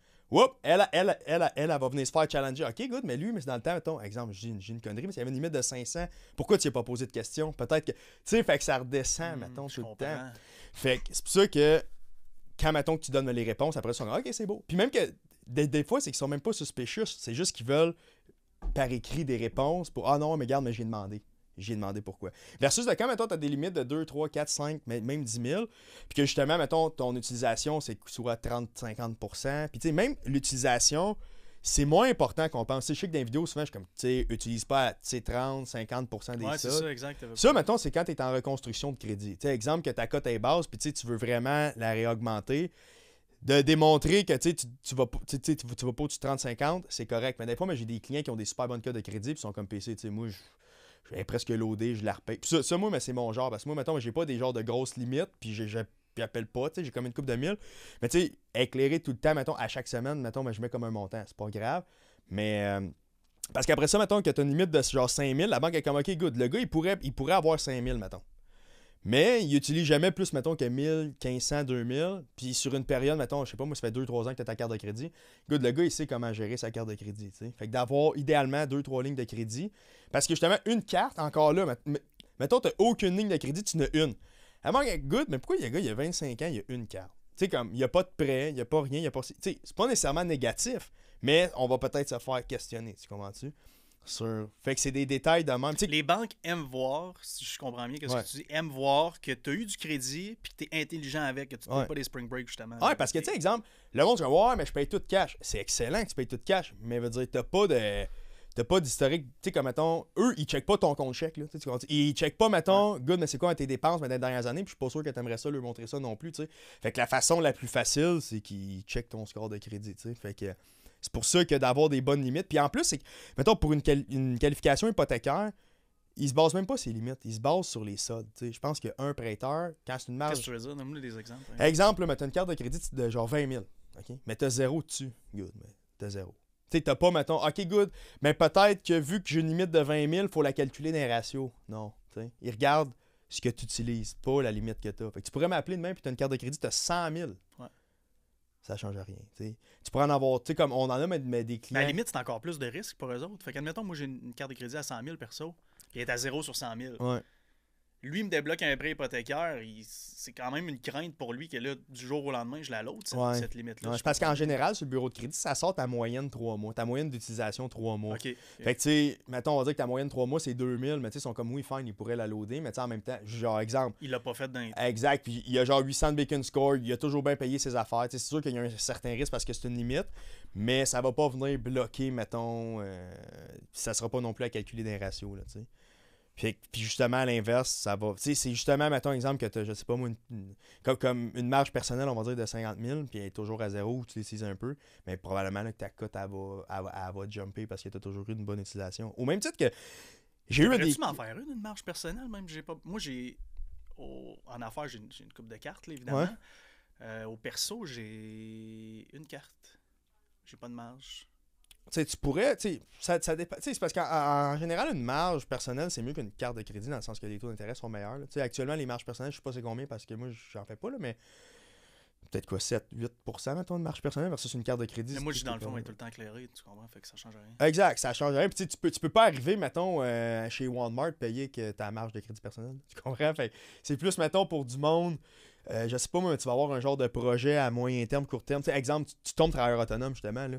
S2: elle, elle, elle, elle, va venir se faire challenger. OK, good, mais lui, mais dans le temps, mettons, exemple, j'ai une, connerie, mais il y avait une limite de 500, pourquoi tu n'as pas posé de questions Peut-être que, tu sais, fait que ça redescend, hmm, mettons, tout le temps. Fait que c'est pour ça que, quand, mettons, que tu donnes les réponses, après, ils sont OK, c'est beau. Puis même que, des, fois, c'est qu'ils sont même pas suspicieux, c'est juste qu'ils veulent, par écrit, des réponses pour Ah non, mais regarde, mais j'ai demandé. J'ai demandé pourquoi. Versus de quand, mettons, tu as des limites de 2, 3, 4, 5, même 10 000, puis que justement, mettons, ton utilisation, c'est soit 30, 50 Puis tu sais, même l'utilisation, c'est moins important qu'on pense. Je sais que dans les vidéos, souvent, je suis comme, tu sais, utilise pas 30, 50 des ouais, c'est ça, exact. Ça, mettons, c'est quand tu es en reconstruction de crédit. Tu exemple que ta cote est basse, puis tu veux vraiment la réaugmenter de démontrer que tu, ne vas, pas au-dessus de 30-50, c'est correct. Mais des fois, j'ai des clients qui ont des super bonnes codes de crédit et sont comme PC. Moi, je j'ai presque l'odé je repaie. Puis ça, moi, mais c'est mon genre, parce que moi, mettons, j'ai pas des genres de grosses limites, puis j'appelle pas, tu sais, j'ai comme une coupe de mille. Mais tu sais, éclairer tout le temps, mettons, à chaque semaine, mettons, je mets comme un montant, c'est pas grave. Mais. Euh, parce qu'après ça, mettons que tu as une limite de genre 5000, la banque est comme, OK, good, le gars, il pourrait, il pourrait avoir 5000, mettons. Mais il utilise jamais plus, mettons, que 1000, 1500, 2000. Puis sur une période, mettons, je sais pas, moi, ça fait 2-3 ans que tu as ta carte de crédit. Good, le gars, il sait comment gérer sa carte de crédit. Fait que d'avoir idéalement 2-3 lignes de crédit. Parce que justement, une carte, encore là, mettons, tu n'as aucune ligne de crédit, tu n'as une. Avant, good, mais pourquoi le gars, il a 25 ans, il y a une carte? Tu sais, comme, il n'y a pas de prêt, il n'y a pas rien, il n'y a pas. Tu sais, c'est pas nécessairement négatif, mais on va peut-être se faire questionner, tu comprends-tu? Fait que c'est des détails de même. Les banques aiment voir, si je comprends bien qu'est-ce que tu dis, aiment voir que tu as eu du crédit puis que tu es intelligent avec, que tu ne pas des
S1: spring breaks justement. Ouais, parce que tu
S2: sais, exemple, le monde dit Ouais, mais je paye tout cash. C'est excellent que tu payes tout cash, mais veut dire, t'as pas de. T'as pas d'historique, tu sais, comme mettons, eux, ils checkent pas ton compte chèque, là. Ils checkent pas, mettons, good, mais c'est quoi tes dépenses dans les dernières années, puis je suis pas sûr que tu aimerais ça leur montrer ça non plus, tu sais. Fait que la façon la plus facile, c'est qu'ils checkent ton score de crédit, tu sais. Fait que. C'est pour ça que d'avoir des bonnes limites. Puis en plus, c'est que, mettons, pour une, qualification hypothécaire, il se base même pas ses limites, il se base sur les soldes. Je pense qu'un prêteur, quand c'est une marge. Qu'est-ce que tu
S1: veux dire donne des exemples. Hein. Exemple,
S2: tu une carte de crédit de genre 20 000. Mais tu zéro dessus. Good, mais tu as zéro. Tu sais n'as pas, mettons, OK, good, mais peut-être que vu que j'ai une limite de 20 000, il faut la calculer dans les ratios. Non. sais, Il regarde ce que tu utilises, pas la limite que tu as. tu pourrais m'appeler demain puis tu as une carte de crédit de 100 000 ça change rien. Tu pourrais en avoir, tu sais, comme on en a, mais, des clients. Mais à la limite,
S1: c'est encore plus de risques pour eux autres. Fait qu'admettons, moi, j'ai une carte de crédit à 100 000 perso, qui est à 0 sur 100 000. Ouais lui me débloque un prêt hypothécaire, c'est quand même une crainte pour lui que là, du jour au lendemain, je la l'autre, cette, limite-là. parce qu'en
S2: général, sur le bureau de crédit, ça sort ta moyenne 3 mois, ta moyenne d'utilisation 3 mois. Fait que tu sais, mettons, on va dire que ta moyenne 3 mois, c'est 2000, mais tu sais, ils sont comme oui, fine, ils pourraient la loader, mais tu sais, en même temps, genre, exemple.
S1: Il l'a pas fait d'un
S2: Exact, puis il a genre 800 de Bacon Score, il a toujours bien payé ses affaires. c'est sûr qu'il y a un certain risque parce que c'est une limite, mais ça va pas venir bloquer, mettons, euh, ça sera pas non plus à calculer des ratios, là, tu puis, justement, à l'inverse, ça va. c'est justement, mettons un exemple que tu je sais pas moi, une, comme, une marge personnelle, on va dire, de 50 000, puis elle est toujours à zéro, ou tu l'utilises un peu, mais probablement là, que ta cote, elle va, jumper parce que tu as toujours eu une bonne utilisation. Au même titre que. J'ai eu des... tu m'en
S1: faire une, une marge personnelle, même j'ai pas... Moi, j'ai. En affaires, j'ai une, coupe de cartes, là, évidemment. Euh, au perso, j'ai une carte. J'ai pas de marge
S2: tu pourrais, tu ça, ça dépend. c'est parce qu'en général, une marge personnelle, c'est mieux qu'une carte de crédit dans le sens que les taux d'intérêt sont meilleurs. Tu Actuellement, les marges personnelles, je sais pas c'est combien parce que moi, j'en fais pas, là, mais peut-être quoi, 7, 8 mettons, de marge personnelle versus une carte de crédit. Mais moi, je suis dans le fond, est tout le
S1: temps éclairé, tu comprends, fait que ça change rien. Exact,
S2: ça change rien. Puis tu peux, tu peux pas arriver, mettons, euh, chez Walmart, payer que ta marge de crédit personnelle, Tu comprends? Fait c'est plus, mettons, pour du monde. Euh, je sais pas, mais tu vas avoir un genre de projet à moyen terme, court terme. sais, exemple, tu, tu tombes travailleur autonome, justement. Là.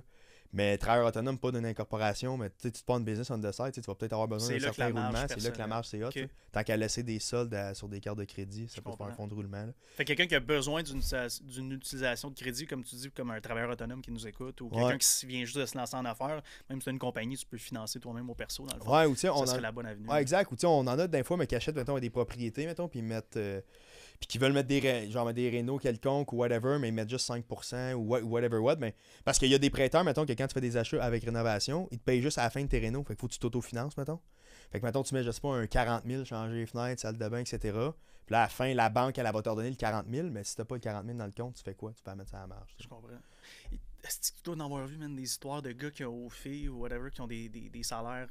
S2: Mais travailleur autonome, pas d'une incorporation, mais tu te prends une business on the side, tu vas peut-être avoir besoin d'un certain roulement. C'est là que la marge, c'est haute Tant qu'à laisser des soldes sur des cartes de crédit, ça peut pas faire un fonds de roulement.
S1: Fait quelqu'un qui a besoin d'une utilisation de crédit, comme tu dis, comme un travailleur autonome qui nous écoute, ou quelqu'un qui vient juste de se lancer en affaires, même si tu as une compagnie, tu peux financer toi-même au perso, dans le fond. Ouais, ça on serait la bonne avenue. Ouais, exact.
S2: Ou on en a d'infos, mais qui achètent, mettons, des propriétés, mettons, puis mettent. Euh, puis qui veulent mettre des, genre, des Renault quelconques ou whatever, mais ils mettent juste 5% ou whatever what. parce qu'il y a des prêteurs, mettons, que quand tu fais des achats avec rénovation, ils te payent juste à la fin de tes rénaux. Fait que faut que tu t'autofinances, mettons. Fait que, mettons, tu mets, je sais pas, un 40 000, changer les fenêtres, salle de bain, etc. Puis là, à la fin, la banque, elle, va te redonner le 40 000, mais si t'as pas le 40 000 dans le compte, tu fais quoi? Tu vas mettre ça à la marge.
S1: Je comprends est-ce que tu en avoir vu, même des histoires de gars qui ont aux filles ou whatever, qui ont des, des, des salaires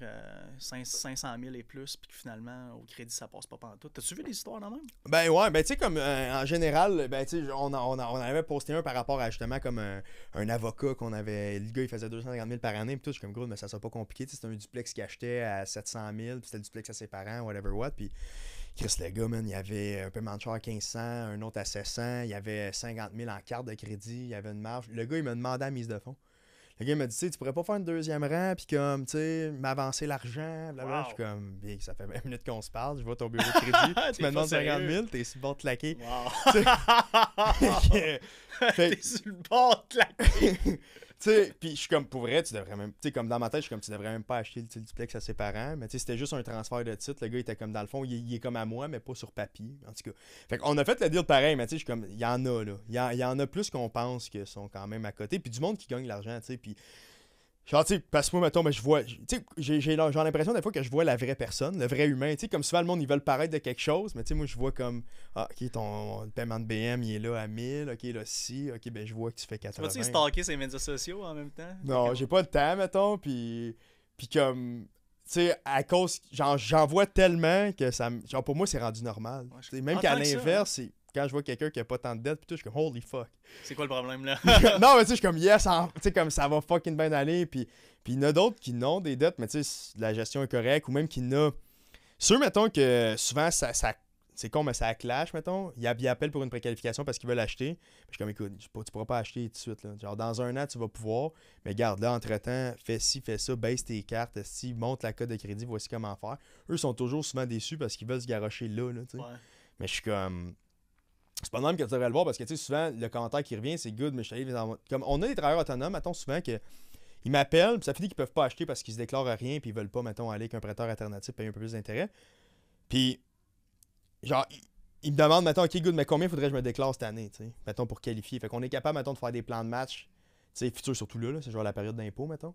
S1: 500 euh, 000 et plus, puis que finalement, au crédit, ça passe pas pantoute. T'as-tu vu des histoires dans même?
S2: Ben ouais, ben tu sais, comme euh, en général, ben tu sais, on, on, avait posté un par rapport à justement comme un, avocat qu'on avait. Le gars, il faisait 250 000 par année, puis tout. Je suis comme gros, mais ça sera pas compliqué. C'était un duplex qu'il achetait à 700 000, puis c'était le duplex à ses parents, whatever what. Puis Chris, le gars, il y avait un peu de à 1500, un autre à 600, il y avait 50 000 en carte de crédit, il y avait une marge. Le gars, il m'a demandé la mise de fonds. Le gars, il m'a dit, tu pourrais pas faire une deuxième rang, puis comme, tu sais, m'avancer l'argent, bla Je suis comme, bien, ça fait 20 minutes qu'on se parle, je vois ton bureau de crédit, tu me demandes 50 000, t'es sur le bord de claquer. t'es sur le bord de claquer sais, puis je suis comme, pour vrai, tu devrais même. Tu sais, comme dans ma tête, je suis comme, tu devrais même pas acheter le duplex à ses parents. Mais tu sais, c'était juste un transfert de titre. Le gars était comme, dans le fond, il, est comme à moi, mais pas sur papier. En tout cas. Fait qu'on a fait le deal pareil, mais tu sais, je suis comme, il y en a, là. Il y, en, a plus qu'on pense que sont quand même à côté. Puis du monde qui gagne l'argent, tu sais. Puis Genre, tu sais, parce que moi, mettons, ben, je vois. Tu sais, j'ai, l'impression des fois que je vois la vraie personne, le vrai humain. Tu sais, comme souvent, le monde, ils veulent paraître de quelque chose, mais tu sais, moi, je vois comme. Ah, ok, ton paiement de BM, il est là à 1000, ok, là, si, ok, ben, je vois que tu fais 80. Tu vas-tu stalker
S1: ses médias sociaux en même temps Non, j'ai pas
S2: le temps, mettons, puis. Puis comme. Tu sais, à cause. j'en vois tellement que ça. Genre, pour moi, c'est rendu normal. Même ah, qu'à l'inverse, hein. c'est quand je vois quelqu'un qui a pas tant de dettes, puis tout, je suis comme, holy fuck.
S1: C'est quoi le problème là?
S2: non, mais tu sais, je suis comme, yes, comme ça va fucking bien aller. Puis, il y en a d'autres qui n'ont des dettes, mais tu sais, la gestion est correcte, ou même qui n'a. Ceux, mettons, que souvent, ça, c'est con, mais ça clash, mettons. Ils appellent pour une préqualification parce qu'ils veulent acheter. Je suis comme, écoute, tu pourras pas acheter tout de suite. Genre, dans un an, tu vas pouvoir. Mais garde, là, entre-temps, fais ci, fais ça, baisse tes cartes, si, monte la cote de crédit, voici comment faire. Eux sont toujours souvent déçus parce qu'ils veulent se garocher là. là Mais je suis comme, c'est pas normal que tu devrais le voir parce que tu sais, souvent le commentaire qui revient c'est good mais je suis comme on a des travailleurs autonomes mettons souvent que ils m'appellent puis ça finit qu'ils peuvent pas acheter parce qu'ils se déclarent à rien puis ils veulent pas mettons aller avec un prêteur alternatif payer un peu plus d'intérêt puis genre ils, me demandent mettons ok good mais combien faudrait je me déclare cette année tu sais mettons pour qualifier fait qu'on est capable mettons de faire des plans de match tu sais futur surtout là, là c'est genre la période d'impôt mettons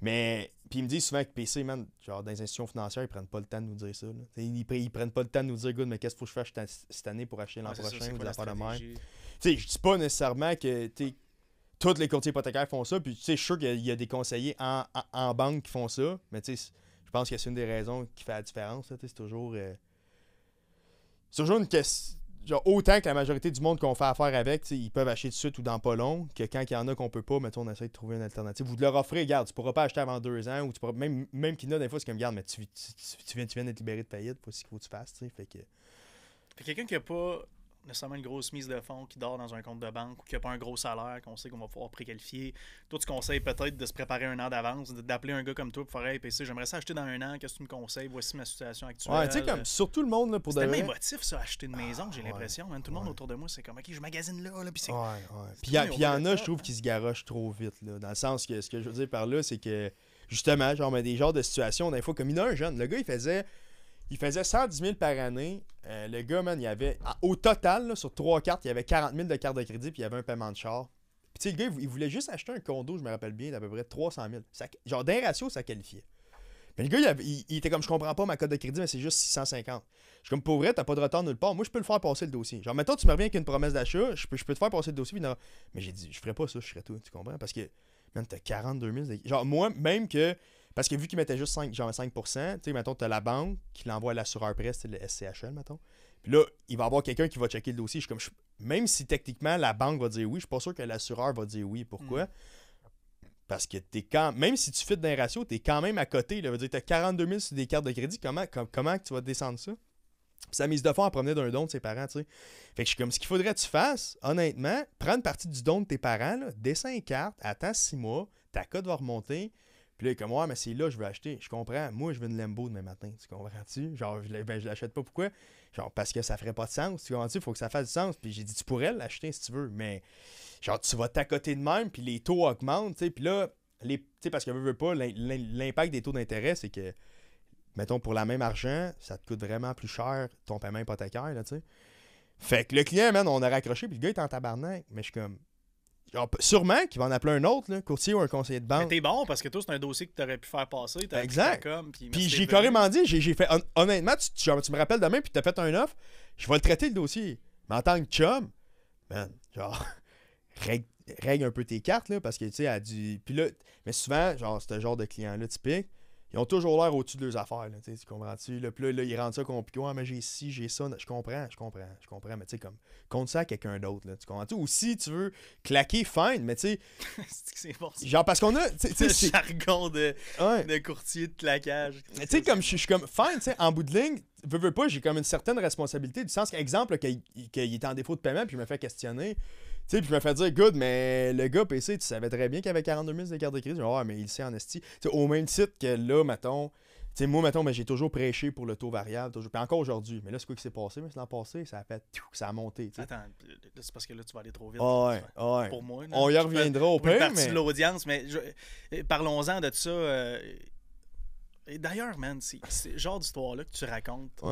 S2: mais, puis il me dit souvent que PC, man, genre, dans les institutions financières, ils prennent pas le temps de nous dire ça. Ils, ne prennent pas le temps de nous dire, good, mais qu'est-ce qu'il faut que je fasse cette année pour acheter l'an prochain ou de la part de Tu sais, je dis pas nécessairement que, tu tous les courtiers hypothécaires font ça, puis tu sais, je suis sûr qu'il y a des conseillers en, en, banque qui font ça, mais tu sais, je pense que c'est une des raisons qui fait la différence. C'est toujours. Euh, c'est toujours une question autant que la majorité du monde qu'on fait affaire avec, ils peuvent acheter de suite ou dans pas long, que quand il y en a qu'on peut pas, mettons, on essaie de trouver une alternative. Vous de leur offrez, regarde, tu pourras pas acheter avant deux ans, ou même, même qu'il y a des fois, c'est comme, regarde, mais tu, viens, viens d'être libéré de paillettes, pas ce qu'il faut que tu fasses, tu sais. Fait
S1: quelqu'un qui a pas nécessairement une grosse mise de fonds qui dort dans un compte de banque ou qui n'a pas un gros salaire qu'on sait qu'on va pouvoir préqualifier. Toi, tu conseilles peut-être de se préparer un an d'avance, d'appeler un gars comme toi pour faire hey, PC, j'aimerais ça acheter dans un an, qu'est-ce que tu me conseilles Voici ma situation actuelle. Ouais, tu sais, comme
S2: surtout le monde là, pour C'est même émotif,
S1: ça, acheter une maison, ah, j'ai l'impression. Hein. tout le monde autour de moi, c'est comme OK, je magasine là,
S2: là puis c'est. Ouais, Puis il y, en a, je trouve, qui se garochent trop vite, là, dans le sens que ce que je veux dire par là, c'est que justement, genre, mais des genres de situations, d'infos comme il y a un jeune, le gars, il faisait il faisait 110 000 par année. Euh, le gars, man, il avait. Ah, au total, sur trois cartes, il y avait 40 000 de cartes de crédit, puis il y avait un paiement de char. Puis, tu sais, le gars, il voulait juste acheter un condo, je me rappelle bien, d'à peu près 300 000. Ça, genre, d'un ratio, ça qualifiait. Mais le gars, il, était comme, je comprends pas ma carte de crédit, mais c'est juste 650. Je suis comme, pour vrai, t'as pas de retard nulle part. Moi, je peux le faire passer le dossier. Genre, mettons, tu me reviens avec une promesse d'achat, je peux, te faire passer le dossier. Mais j'ai dit, je ferais pas ça, je ferais tout. Tu comprends? Parce que, man, t'as 42 000. Genre, moi, même que parce que vu qu'il mettait juste 5, genre 5%, tu sais, mettons, as la banque qui l'envoie à l'assureur presse, le SCHL, mettons. Puis là, il va y avoir quelqu'un qui va checker le dossier. Je suis comme, même si techniquement la banque va dire oui, je suis pas sûr que l'assureur va dire oui. Pourquoi? Hmm. Parce que t'es quand même si tu fites d'un ratio, tu es quand même à côté. Tu veut dire, as 42 000 sur des cartes de crédit. Comment, comment, comment tu vas descendre ça? Puis sa mise de fonds à promener d'un don de ses parents, tu sais. Fait que je suis comme, ce qu'il faudrait que tu fasses, honnêtement, une partie du don de tes parents, descends une carte, attends six mois, ta cote va remonter, puis là, il est comme, ouais, mais c'est là je veux acheter. Je comprends. Moi, je veux une Lembo demain matin. Tu comprends-tu? Genre, je, ben, l'achète pas. Pourquoi? Genre, parce que ça ferait pas de sens. Tu comprends-tu? Faut que ça fasse du sens. Puis j'ai dit, tu pourrais l'acheter si tu veux. Mais, genre, tu vas t'accoter de même. Puis les taux augmentent. Tu puis là, les, tu sais, parce que veut, veux pas, l'impact des taux d'intérêt, c'est que, mettons, pour la même argent, ça te coûte vraiment plus cher ton paiement hypothécaire, là, tu sais. Fait que le client, man, on a raccroché, puis le gars est en tabarnak. Mais je suis comme, ah, sûrement qu'il va en appeler un autre, courtier ou un conseiller de banque. Mais t'es bon parce que toi,
S1: c'est un dossier que t'aurais pu faire passer. exact. puis, j'ai carrément
S2: dit, j'ai fait honnêtement, tu, me rappelles demain, puis t'as fait un offre, je vais le traiter le dossier. Mais en tant que chum, man, genre, règle, un peu tes cartes, parce que tu sais, a du. Puis là, mais souvent, genre, c'est ce genre de client-là typique, ils ont toujours l'air au-dessus de leurs affaires. tu comprends-tu? Là, là, ils rendent ça compliqué. Ouais, mais j'ai ci, j'ai ça. Je comprends, je comprends, je comprends. Mais tu sais, comme, compte ça à quelqu'un d'autre. Tu comprends-tu? Ou si tu veux claquer, fine, mais tu sais.
S1: c'est important? Genre, parce
S2: qu'on a. T'sais, le jargon de, courtier de claquage. Tu sais, comme, je suis comme, fine, tu sais, en bout de ligne, veux, veux pas, j'ai comme une certaine responsabilité, du sens qu'exemple, qu'il est en défaut de paiement, puis je me fais questionner sais, puis je me fais dire, good, mais le gars PC, tu savais très bien qu'il avait 42 000 de cartes de crédit. mais il sait en esti. au même titre que là, mettons. sais, moi, mettons, mais ben, j'ai toujours prêché pour le taux variable. Toujours... Puis encore aujourd'hui. Mais là, c'est quoi qui s'est passé? Mais l'an passé, ça a fait. Ça a monté. Attends,
S1: c'est parce que là, tu vas aller trop vite. Ah ah ouais, Pour moi. On y reviendra au pire. partie de l'audience, mais eh, parlons-en de ça. Euh, d'ailleurs, man, c'est ce genre d'histoire-là que tu racontes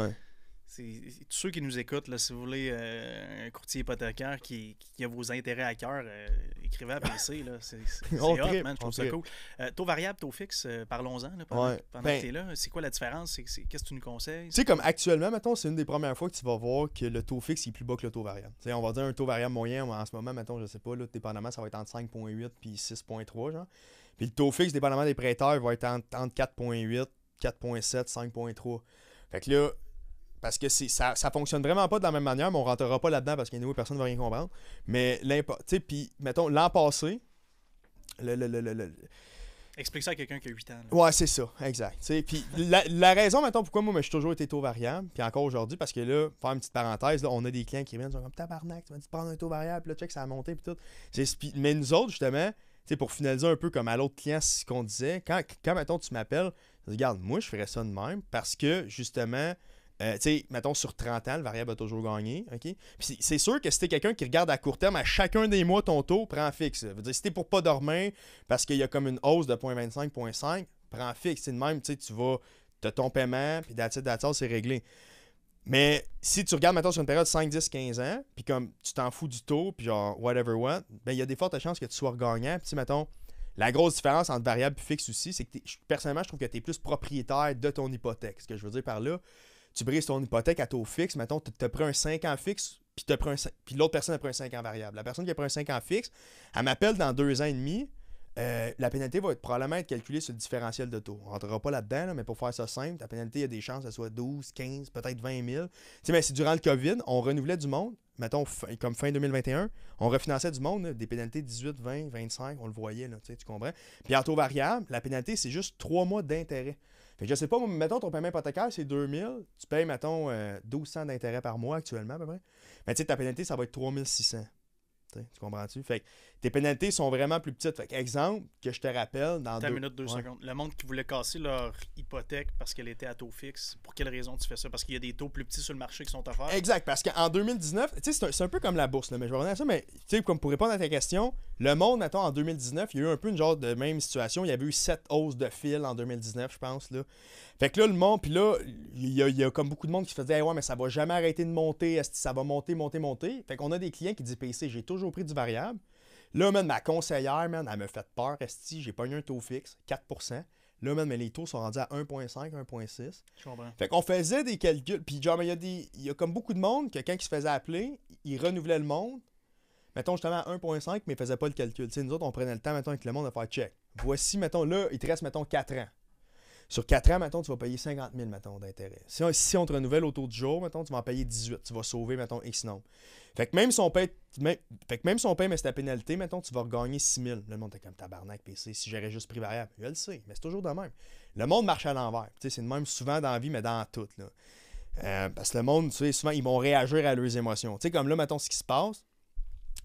S1: tous ceux qui nous écoutent, là, si vous voulez euh, un courtier hypothécaire qui, qui, a vos intérêts à cœur, euh, écrivez à PC. C'est hot, man, je trouve ça cool. Euh, taux variable, taux fixe, parlons-en pendant, pendant que ben tu là. C'est quoi la différence? Qu'est-ce que tu nous conseilles? Tu sais, comme
S2: actuellement, maintenant c'est une des premières fois que tu vas voir que le taux fixe est plus bas que le taux variable. on va dire un taux variable moyen en ce moment, mettons, je sais pas, là, dépendamment, ça va être entre 5.8 puis 6.3, genre. Puis le taux fixe, dépendamment des prêteurs, va être entre 4.8, 4.7, 5.3. Fait que là, parce que ça, ça fonctionne vraiment pas de la même manière, mais on rentrera pas là-dedans parce que nouveau personne ne va rien comprendre. Mais puis mettons, l'an passé, le, Explique ça à quelqu'un qui a 8 ans. Ouais, c'est ça, exact. Puis la, raison, mettons, pourquoi moi, j'ai toujours été taux variable, puis encore aujourd'hui, parce que là, faire une petite parenthèse, là, on a des clients qui viennent, ils sont comme tabarnak, tu vas dit prendre un taux variable, puis là, que ça a monté, puis tout. mais nous autres, justement, tu pour finaliser un peu comme à l'autre client, ce qu'on disait, quand, quand mettons, tu m'appelles, regarde, moi, je ferais ça de même, parce que, justement, euh, tu sais, mettons, sur 30 ans, le variable a toujours gagné. ok Puis c'est sûr que si t'es quelqu'un qui regarde à court terme, à chacun des mois, ton taux prend fixe. veux dire, si t'es pour pas dormir, parce qu'il y a comme une hausse de 0.25, 0.5, prend fixe. C'est de même, tu sais, tu vas, t'as ton paiement, puis d'attitude, d'attitude, c'est réglé. Mais si tu regardes maintenant sur une période de 5, 10, 15 ans, puis comme tu t'en fous du taux, puis genre whatever what, ben il y a des fortes chances que tu sois regagnant. Puis mettons, la grosse différence entre variable et fixe aussi, c'est que personnellement, je trouve que tu es plus propriétaire de ton hypothèque. Ce que je veux dire par là, tu brises ton hypothèque à taux fixe, mettons, tu as pris un 5 ans fixe, puis, l'autre personne a pris un 5 ans variable. La personne qui a pris un 5 ans fixe, elle m'appelle dans deux ans et demi, euh, la pénalité va être, probablement être calculée sur le différentiel de taux. On ne rentrera pas là-dedans, mais pour faire ça simple, ta pénalité, a des chances que soit 12, 15, peut-être 20 000. Tu sais, mais si durant le COVID, on renouvelait du monde, mettons, comme fin 2021, on refinançait du monde, des pénalités 18, 20, 25, on le voyait, là, tu comprends? Puis en taux variable, la pénalité, c'est juste trois mois d'intérêt. Fait que je sais pas, mettons ton paiement hypothécaire, c'est 2000. Tu payes, mettons, 1200 euh, d'intérêt par mois actuellement, à peu près. Mais tu sais, ta pénalité, ça va être 3600. tu comprends-tu? Fait les pénalités sont vraiment plus petites. Fait exemple, que je te rappelle, dans deux... minutes, deux secondes.
S1: Le monde qui voulait casser leur hypothèque parce qu'elle était à taux fixe, pour quelle raison tu fais ça? Parce qu'il y a des taux plus petits sur le marché qui sont à faire?
S2: Exact, parce qu'en 2019, c'est un, peu comme la bourse, mais je vais revenir à ça, mais comme pour répondre à ta question, le monde, maintenant, en 2019, il y a eu un peu une genre de même situation. Il y avait eu sept hausses de fil en 2019, je pense, là. Fait que là, le monde, puis là, il y, a, comme beaucoup de monde qui se faisait, ouais, mais ça va jamais arrêter de monter, ça va monter, monter, monter. Fait qu'on a des clients qui disent, PC, j'ai toujours pris du variable. Là, man, ma conseillère, man, elle me fait peur. Esti, j'ai pas eu un taux fixe, 4 Là, man, mais les taux sont rendus à 1,5, 1,6. Fait qu'on faisait des calculs. Puis, genre, il y, a des, y a comme beaucoup de monde quelqu'un qui se faisait appeler, il renouvelait le monde. Mettons, justement, à 1,5, mais ils faisaient pas le calcul. nous autres, on prenait le temps, mettons, avec le monde, de faire check. Voici, mettons, là, il te reste, mettons, 4 ans. Sur 4 ans, mettons, tu vas payer 50 000, mettons, d'intérêt. Si, on te renouvelle autour du jour, maintenant tu vas en payer 18. Tu vas sauver, maintenant X nombre. Fait que même si on paye, fait que même si on mais c'est ta pénalité, maintenant tu vas regagner 6 000. Le monde est comme tabarnak, PC. Si j'aurais juste prix variable, je le sais, mais c'est toujours de même. Le monde marche à l'envers. C'est de même souvent dans la vie, mais dans tout. Euh, parce que le monde, tu sais, souvent, ils vont réagir à leurs émotions. Tu comme là, mettons, ce qui se passe,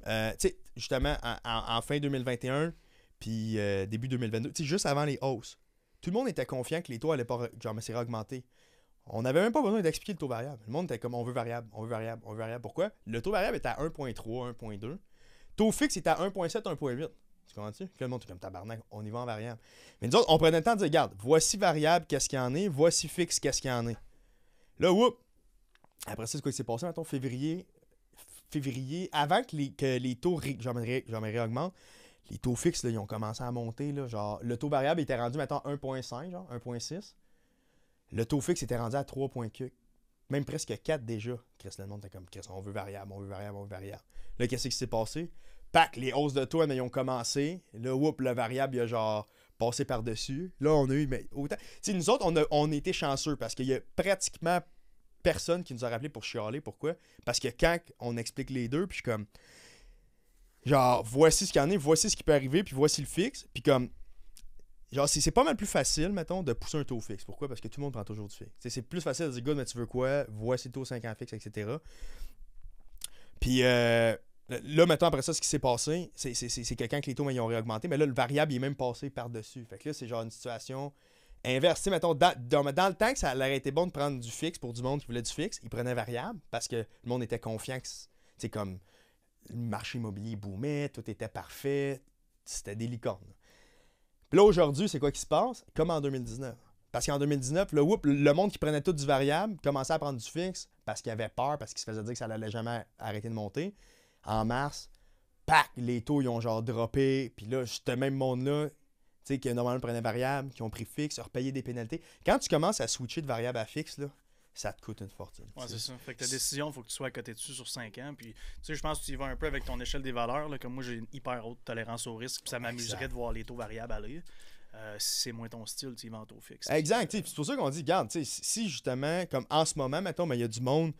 S2: euh, justement, en, fin 2021, puis euh, début 2022, juste avant les hausses, tout le monde était confiant que les taux allaient pas genre, mais augmenter. On n'avait même pas besoin d'expliquer le taux variable. Le monde était comme on veut variable, on veut variable, on veut variable. Pourquoi Le taux variable est à 1.3, 1.2. Taux fixe est à 1.7, 1.8. Tu comprends-tu? le monde est comme tabarnak, on y va en variable. Mais nous autres, on prenait le temps de dire, regarde, voici variable, qu'est-ce qu'il y en a, voici fixe, qu'est-ce qu'il y en a. Là, oups Après ça, c'est quoi qui s'est passé, mettons, février, février, avant que les, que taux, j'en réaugmentent les taux fixes, ils ont commencé à monter. Là, genre, le taux variable était rendu, maintenant 1,5, genre 1,6. Le taux fixe était rendu à 3 Même presque 4 déjà. Chris, le monde était comme, Chris, on veut variable, on veut variable, on veut variable. Là, qu'est-ce qui s'est passé? Pac, les hausses de taux, ils ont commencé. Là, whoop, le variable, il a genre passé par-dessus. Là, on a eu, mais autant. nous autres, on, a, on était chanceux parce qu'il y a pratiquement personne qui nous a rappelé pour chialer. Pourquoi? Parce que quand on explique les deux, puis je suis comme, genre, voici ce qu'il y en a, voici ce qui peut arriver, puis voici le fixe. Puis comme, genre, c'est pas mal plus facile, mettons, de pousser un taux fixe. Pourquoi Parce que tout le monde prend toujours du fixe. C'est plus facile de dire, gars, mais tu veux quoi Voici le taux 5 ans fixe, etc. Puis euh, là, mettons, après ça, ce qui s'est passé, c'est quelqu'un que les taux ils ont réaugmenté, mais là, le variable il est même passé par-dessus. Fait que là, c'est genre une situation. inversée maintenant dans, dans, le temps que ça aurait été bon de prendre du fixe pour du monde qui voulait du fixe, ils prenaient variable parce que le monde était confiant que c'est comme le marché immobilier boomait, tout était parfait, c'était des licornes. Puis là, aujourd'hui, c'est quoi qui se passe? Comme en 2019. Parce qu'en 2019, le, le monde qui prenait tout du variable commençait à prendre du fixe parce qu'il avait peur, parce qu'il se faisait dire que ça n'allait jamais arrêter de monter. En mars, pac, les taux, ils ont genre droppé. Puis là, ce même monde-là, tu sais, qui normalement prenait variable, qui ont pris fixe, ont repayé des pénalités. Quand tu commences à switcher de variable à fixe, là, ça te coûte une fortune.
S1: Ouais, c'est ça. Fait que ta décision, il faut que tu sois à côté dessus sur 5 ans. Puis, tu sais, je pense que tu y vas un peu avec ton échelle des valeurs. Là, comme moi, j'ai une hyper haute tolérance au risque. Puis ça m'amuserait de voir les taux variables aller. Euh, c'est moins ton style, tu y vas en taux fixe. Exact.
S2: C'est pour ça qu'on dit, regarde, si justement, comme en ce moment, mettons, il y a du monde.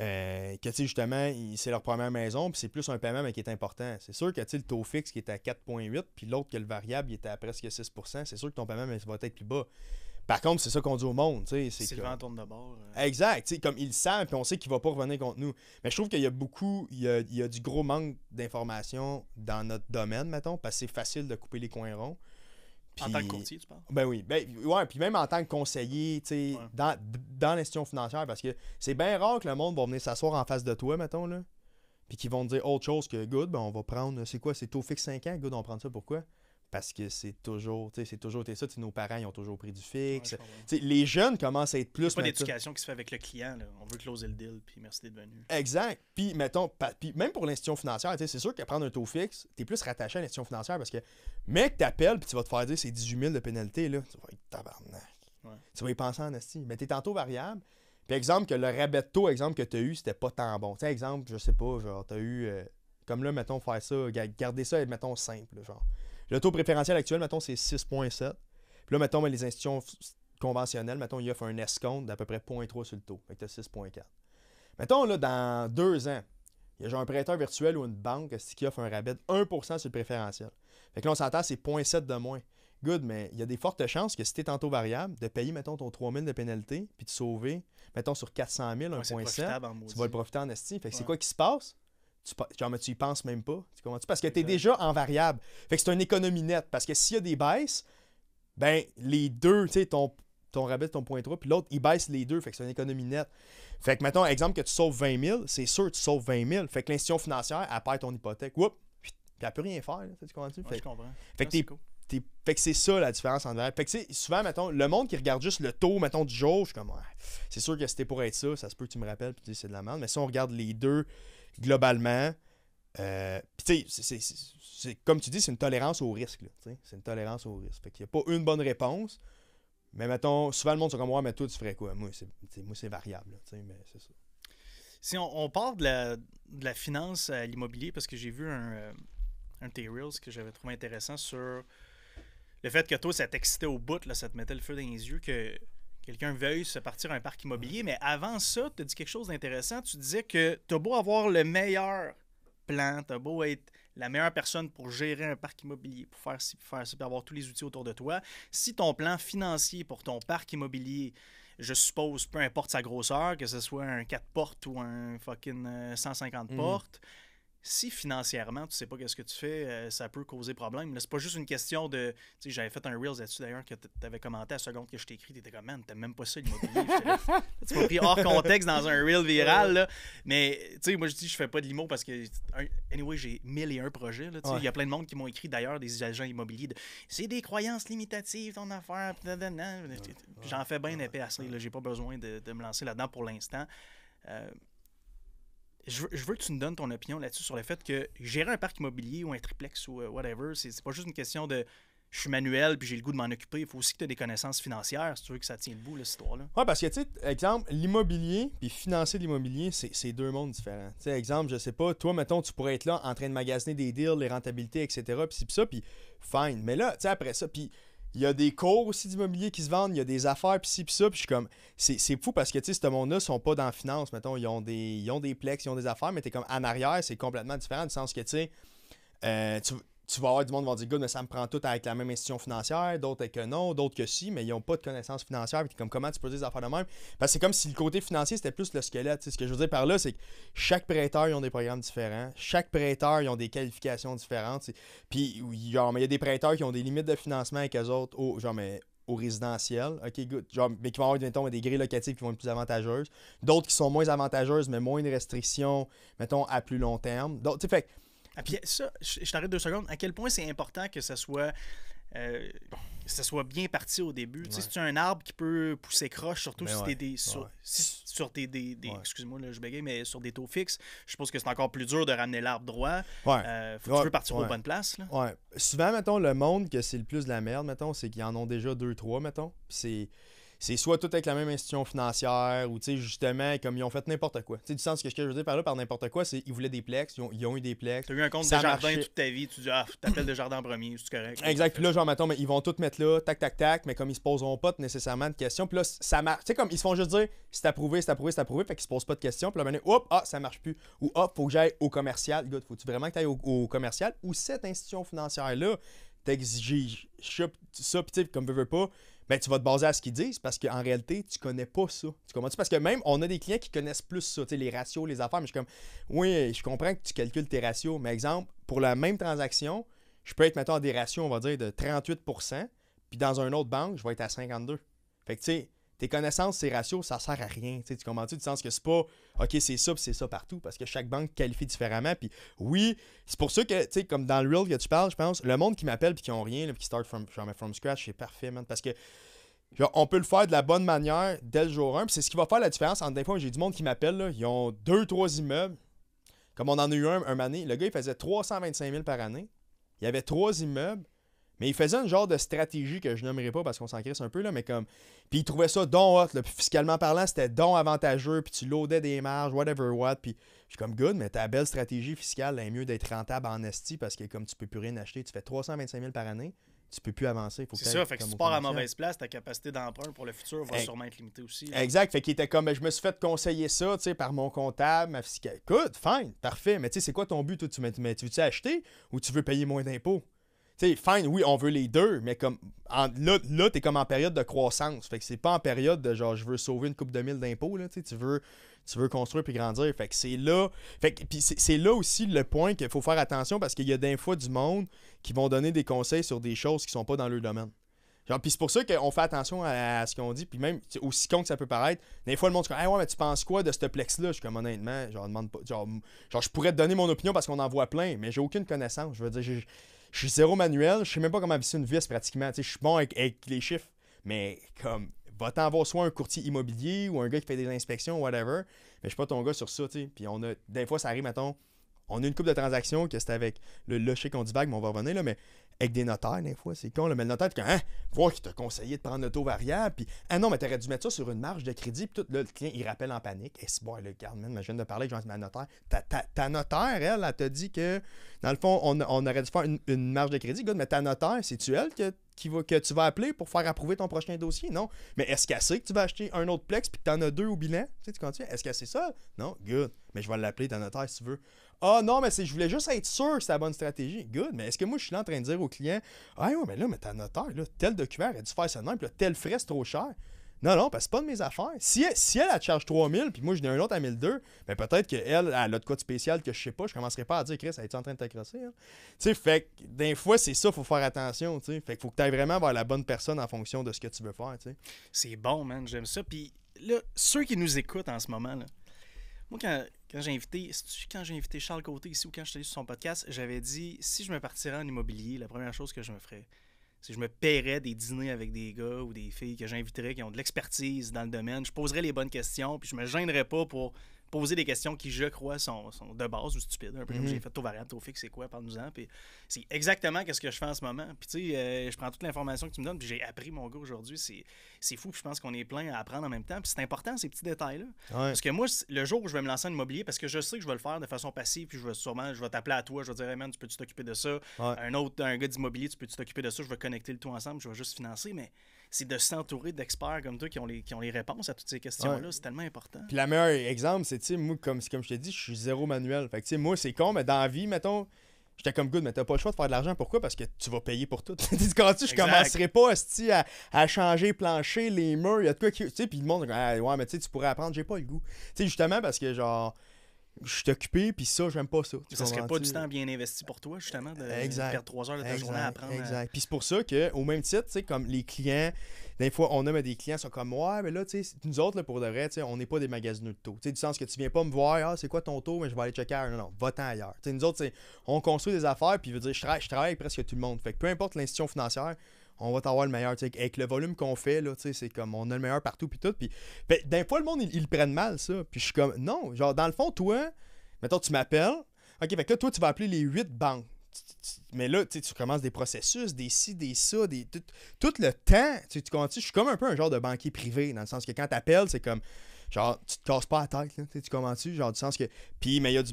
S2: Euh, que justement, c'est leur première maison, puis c'est plus un paiement, mais qui est important. C'est sûr que le taux fixe qui est à 4,8, puis l'autre que le variable il était à presque 6 c'est sûr que ton paiement va être plus bas. Par contre, c'est ça qu'on dit au monde. C'est vraiment
S1: tourne de bord.
S2: Hein. Exact. Comme ils le savent, puis on sait qu'il va pas revenir contre nous. Mais je trouve qu'il y a beaucoup, il y a, du gros manque d'informations dans notre domaine, mettons, parce que c'est facile de couper les coins ronds. en tant que courtier, tu parles? Ben oui. Ben, ouais, puis même en tant que conseiller, dans, dans l'institution financière, parce que c'est bien rare que le monde va venir s'asseoir en face de toi, mettons, là. Puis qu'ils vont te dire autre chose que good, ben on va prendre, c'est quoi, c'est taux fixe 5 ans, good, on prend ça, pourquoi? parce que c'est toujours, tu sais, c'est toujours été ça. Nos parents, ils ont toujours pris du fixe. les jeunes commencent à être plus. C'est pas l'éducation
S1: qui se fait avec le client. Là. On veut closer le deal, puis merci d'être venu.
S2: Exact. Puis, mettons, même pour l'institution financière, c'est sûr que prendre un taux fixe, tu es plus rattaché à l'institution financière parce que, mec, t'appelles, puis tu vas te faire dire c'est 18 000 de pénalité. Là. Tu vas être tabarnak. Tu vas y penser en asti. Mais t'es tantôt variable. Puis, exemple, que le rabais de taux, exemple, que t'as eu, c'était pas tant bon. sais exemple, je sais pas, genre, tu eu. Euh, comme là, mettons, faire ça, garder ça, mettons, simple, genre. Le taux préférentiel actuel, mettons, c'est 6,7. Puis là, mettons, les institutions conventionnelles, mettons, ils offrent un escompte d'à peu près 0,3 sur le taux. Fait que 6,4. Mettons, là, dans deux ans, il y a un prêteur virtuel ou une banque qui offre un rabais de 1% sur le préférentiel. Fait que là, on s'entend, c'est 0,7 de moins. Good, mais il y a des fortes chances que si tu es tantôt variable, de payer, mettons, ton 3 000 de pénalité, puis de sauver, mettons, sur 400 000, 1,7, tu vas le profiter en esti. Fait que c'est quoi qui se passe? tu, y penses même pas. Tu Parce que tu es déjà en variable. Fait que c'est une économie nette. Parce que s'il y a des baisses, ben les deux, tu sais, ton, ton rabais ton point 3, puis l'autre, il baisse les deux. Fait que c'est une économie nette. Fait que maintenant, exemple que tu sauves 20 000, c'est sûr que tu sauves 20 000. Fait que l'institution financière, elle ton hypothèque. Oups! Puis elle peut rien faire. tu comprends? fait, je comprends. Fait ah, c'est ça la différence en Fait que souvent, maintenant le monde qui regarde juste le taux, mettons, du jour, je comme, c'est sûr que c'était pour être ça, ça se peut que tu me rappelles, puis c'est de la merde. Mais si on regarde les deux, globalement, euh, comme tu dis, c'est une tolérance au risque. C'est une tolérance au risque. Fait qu'il n'y a pas une bonne réponse. Mais mettons, souvent le monde sont comme moi, mais toi, tu ferais quoi? Moi, c'est variable.
S1: Si on, parle de la, finance à l'immobilier, parce que j'ai vu un, euh, un t reels que j'avais trouvé intéressant sur le fait que toi, ça t'excitait au bout, là, ça te mettait le feu dans les yeux que quelqu'un veuille se partir un parc immobilier. Mais avant ça, tu as dit quelque chose d'intéressant. Tu disais que tu as beau avoir le meilleur plan, tu as beau être la meilleure personne pour gérer un parc immobilier, pour faire pour faire avoir tous les outils autour de toi. Si ton plan financier pour ton parc immobilier, je suppose, peu importe sa grosseur, que ce soit un 4 portes ou un fucking 150 euh, mm. portes, si financièrement, tu sais pas qu'est-ce que tu fais, euh, ça peut causer problème. C'est pas juste une question de. Tu j'avais fait un Reels là-dessus d'ailleurs que tu avais commenté à la seconde que je t'ai écrit. Tu étais comme, man, t'aimes même pas ça l'immobilier. tu m'as pris hors contexte dans un Reel viral. Là. Mais tu sais, moi je dis, je fais pas de l'IMO parce que, anyway, j'ai mille et un projets. Il y a plein de monde qui m'ont écrit d'ailleurs, des agents immobiliers, c'est des croyances limitatives, ton affaire. J'en fais bien épais assez. J'ai pas besoin de, me lancer là-dedans pour l'instant. Euh, je veux, que tu nous donnes ton opinion là-dessus sur le fait que gérer un parc immobilier ou un triplex ou euh, whatever, c'est pas juste une question de je suis manuel puis j'ai le goût de m'en occuper. Il faut aussi que tu aies des connaissances financières si tu veux que ça tienne debout cette histoire-là.
S2: Oui, parce que, tu sais, exemple, l'immobilier puis financer l'immobilier, c'est deux mondes différents. Tu sais, exemple, je sais pas, toi, mettons, tu pourrais être là en train de magasiner des deals, les rentabilités, etc. Puis ça, puis fine. Mais là, tu sais, après ça, puis il y a des cours aussi d'immobilier qui se vendent, il y a des affaires, pis ci, pis ça. Puis je suis comme, c'est fou parce que, tu sais, ce monde-là sont pas dans la finance, mettons. Ils ont des, ils ont des plex, ils ont des affaires, mais t'es comme en arrière, c'est complètement différent du sens que, tu sais, euh, tu vas avoir du monde qui va dire, good, mais ça me prend tout avec la même institution financière, d'autres que non, d'autres que si, mais ils n'ont pas de connaissances financières. Puis comme comment tu peux dire des affaires de même? Parce que c'est comme si le côté financier, c'était plus le squelette. Ce que je veux dire par là, c'est que chaque prêteur, ils ont des programmes différents. Chaque prêteur, ils ont des qualifications différentes. Puis, il y a des prêteurs qui ont des limites de financement avec eux autres. au genre, mais au résidentiel, ok, good, genre, mais qui vont avoir des grilles locatives qui vont être plus avantageuses, d'autres qui sont moins avantageuses, mais moins de restrictions, mettons, à plus long terme. Donc, tu fait ah, puis
S1: ça, je t'arrête deux secondes. À quel point c'est important que ça soit. Euh, soit bien parti au début. si tu as un arbre qui peut pousser croche, surtout ben si tu es des, sur, des, excuse-moi, je bégaye, mais sur des taux fixes, je pense que c'est encore plus dur de ramener l'arbre droit. Euh, faut tu veux partir aux bonnes places.
S2: Ouais. Souvent, mettons, le monde que c'est le plus de la merde, mettons, c'est qu'ils en ont déjà deux, trois, mettons. c'est c'est soit tout avec la même institution financière ou tu sais, justement, comme ils ont fait n'importe quoi. Tu sais, du sens que ce que je veux dire par là, par n'importe quoi, c'est qu'ils voulaient des plex, ils ont, eu des plex. as eu un compte de jardin toute
S1: ta vie, tu dis, ah, t'appelles de jardin premier, c'est correct. Exact.
S2: Puis là, genre, mettons, mais ils vont tout mettre là, tac, tac, tac, mais comme ils se poseront pas nécessairement de questions. Puis là, ça marche. Tu sais, comme ils se font juste dire, c'est approuvé, c'est approuvé, c'est approuvé, fait qu'ils se posent pas de questions. Puis là, maintenant, hop, ah, ça marche plus. Ou hop, ah, faut que j'aille au commercial. faut-tu vraiment que tu ailles au, commercial ou cette institution financière-là t'exige ça, tu sais comme veux pas, ben, tu vas te baser à ce qu'ils disent parce qu'en réalité, tu connais pas ça. Tu comprends Parce que même, on a des clients qui connaissent plus ça, les ratios, les affaires. Mais je suis comme, oui, je comprends que tu calcules tes ratios. Mais exemple, pour la même transaction, je peux être, mettons, à des ratios, on va dire, de 38 puis dans une autre banque, je vais être à 52 Fait que, tu sais, tes connaissances, ces ratios, ça sert à rien. Tu comprends-tu? tu sens que c'est pas OK, c'est ça, c'est ça partout, parce que chaque banque qualifie différemment. Puis oui, c'est pour ça que, tu sais, comme dans le real que tu parles, je pense, le monde qui m'appelle puis qui n'ont rien, qui start from, scratch, c'est parfait, man, parce que on peut le faire de la bonne manière dès le jour 1. C'est ce qui va faire la différence. En des fois, j'ai du monde qui m'appelle, ils ont deux, trois immeubles. Comme on en a eu un, un année, le gars, il faisait 325 000 par année. Il y avait trois immeubles. Mais il faisait un genre de stratégie que je nommerai pas parce qu'on s'en crisse un peu, là, mais comme. Puis il trouvait ça don hot, puis fiscalement parlant, c'était don avantageux, puis tu laudais des marges, whatever what. Puis je suis comme, good, mais ta belle stratégie fiscale, mieux d'être rentable en esti parce que comme tu peux plus rien acheter, tu fais 325 000 par année, tu peux plus avancer. C'est ça, fait que si tu pars à mauvaise
S1: place, ta capacité d'emprunt pour le futur va sûrement être limitée aussi.
S2: Exact, fait qu'il était comme, ben, je me suis fait conseiller ça, tu sais, par mon comptable, ma fiscale. Good, fine, parfait, mais tu sais, c'est quoi ton but, toi? Tu, mais, tu veux-tu acheter ou tu veux payer moins d'impôts? fine, oui, on veut les deux, mais comme là, tu es comme en période de croissance. Fait que c'est pas en période de genre je veux sauver une coupe de mille d'impôts, là, tu veux. Tu veux construire puis grandir. Fait que c'est là. Fait que, c'est là aussi le point qu'il faut faire attention parce qu'il y a des fois du monde qui vont donner des conseils sur des choses qui sont pas dans leur domaine. puis c'est pour ça qu'on fait attention à, ce qu'on dit, puis même, aussi con que ça peut paraître, des fois, le monde se dit ouais, mais tu penses quoi de ce plex-là? » Je suis comme, honnêtement, genre, demande je pourrais te donner mon opinion parce qu'on en voit plein, mais j'ai aucune connaissance. Je veux dire, je suis zéro manuel, je sais même pas comment visser une vis pratiquement. Je suis bon avec, les chiffres, mais comme, va-t'en voir soit un courtier immobilier ou un gars qui fait des inspections, whatever. Mais je suis pas ton gars sur ça, Puis on a, des fois, ça arrive, mettons, on a une coupe de transactions que c'était avec le locher qu'on divague, mais on va revenir là, mais avec des notaires, des fois, c'est con, le mais le notaire, quand, hein, voir qu'il t'a conseillé de prendre le taux variable, puis, ah non, mais t'aurais dû mettre ça sur une marge de crédit, puis tout, là, le client, il rappelle en panique, et eh, c'est bon, le Carmen, je viens de parler, je ma notaire, ta, ta notaire, elle, elle, elle t'a dit que, dans le fond, on, aurait dû faire une, marge de crédit, good, mais ta notaire, c'est-tu elle que, qui va, que tu vas appeler pour faire approuver ton prochain dossier? Non. Mais est-ce qu'elle sait que tu vas acheter un autre plex, puis que t'en as deux au bilan? Tu sais, tu continues, est-ce qu'elle c'est ça? Non, good, mais je vais l'appeler ta notaire si tu veux. Ah non, mais je voulais juste être sûr que c'est la bonne stratégie. Good, mais est-ce que moi je suis là en train de dire au client Ah ouais, mais là, mais ta notaire, là, tel document elle a dû faire ça même, puis là, tel frais, c'est trop cher. Non, non, parce que c'est pas de mes affaires. Si, si elle, elle te charge 3000 puis moi, je donne un autre à 1002, ben peut-être qu'elle, elle a l'autre quoi de spécial que je sais pas. Je commencerai pas à dire, Chris, elle est en train de t'accrocher. Hein? Tu sais, fait que des fois, c'est ça, faut faire attention. Tu sais, fait que faut que tu ailles vraiment vers la bonne personne en fonction de ce que tu veux faire. Tu sais. C'est bon, man, j'aime ça. Puis là, ceux qui nous écoutent en ce moment, là,
S1: moi, quand, quand j'ai invité, quand j'ai invité Charles Côté ici ou quand je suis allé sur son podcast, j'avais dit si je me partirais en immobilier, la première chose que je me ferais, c'est que je me paierais des dîners avec des gars ou des filles que j'inviterais qui ont de l'expertise dans le domaine. Je poserais les bonnes questions, puis je me gênerais pas pour poser des questions qui, je crois, sont, de base ou stupides. Un peu comme mhm. j'ai fait taux variable, taux fixe, c'est quoi, parle-nous-en. Puis c'est exactement ce que je fais en ce moment. Puis tu sais, euh, je prends toute l'information que tu me donnes, puis j'ai appris mon gars aujourd'hui. C'est fou, puis je pense qu'on est plein à apprendre en même temps. Puis c'est important, ces petits détails-là. Parce que moi, le jour où je vais me lancer en immobilier, parce que je sais que je vais le faire de façon passive, puis je vais sûrement, je vais t'appeler à toi, je vais dire, hey man, tu peux t'occuper de ça. Un autre, un gars d'immobilier, tu peux t'occuper de ça, je vais connecter le tout ensemble, je vais juste financer. Mais c'est de s'entourer d'experts comme toi qui ont les, qui ont les réponses à toutes ces questions-là. C'est tellement important. Puis la
S2: meilleur exemple, c'est, tu sais, moi, comme, comme je t'ai dit, je suis zéro manuel. Fait que, tu sais, moi, c'est con, mais dans la vie, mettons, J'étais comme good, mais t'as pas le choix de faire de l'argent. Pourquoi? Parce que tu vas payer pour tout. Quand tu je commencerai pas à, à changer plancher, les murs, il y a de quoi Tu sais, puis le monde, ah, ouais, mais tu pourrais apprendre, j'ai pas le goût. Tu sais, justement, parce que genre, je suis occupé, puis ça, j'aime pas ça. Ça serait pas du temps
S1: bien investi pour toi, justement, de perdre trois heures de ta journée à apprendre. Exact.
S2: Puis c'est pour ça que, au même titre, tu sais, comme les clients, des fois, on a des clients sont comme, ouais, mais là, tu sais, nous autres, là, pour de vrai, tu on n'est pas des magasineux de taux. Tu sais, du sens que tu viens pas me voir, ah, c'est quoi ton taux, mais je vais aller checker Non, non, va-t'en ailleurs. Tu nous autres, on construit des affaires, puis veut dire, je travaille, avec presque tout le monde. Fait que peu importe l'institution financière, on va t'avoir le meilleur. avec le volume qu'on fait, là, c'est comme on a le meilleur partout, puis tout. Puis, ben, d'un fois, le monde, ils, prennent mal, ça. Puis je suis comme, non, genre, dans le fond, toi, mettons, tu m'appelles. OK, fait que là, toi, tu vas appeler les huit banques. Mais là, tu commences des processus, des ci, des ça, des, tout, le temps. Tu commences, Je suis comme un peu un genre de banquier privé, dans le sens que quand tu appelles, c'est comme genre, tu te casses pas la tête, tu comprends-tu? Genre, du sens que. Puis, mais il y a du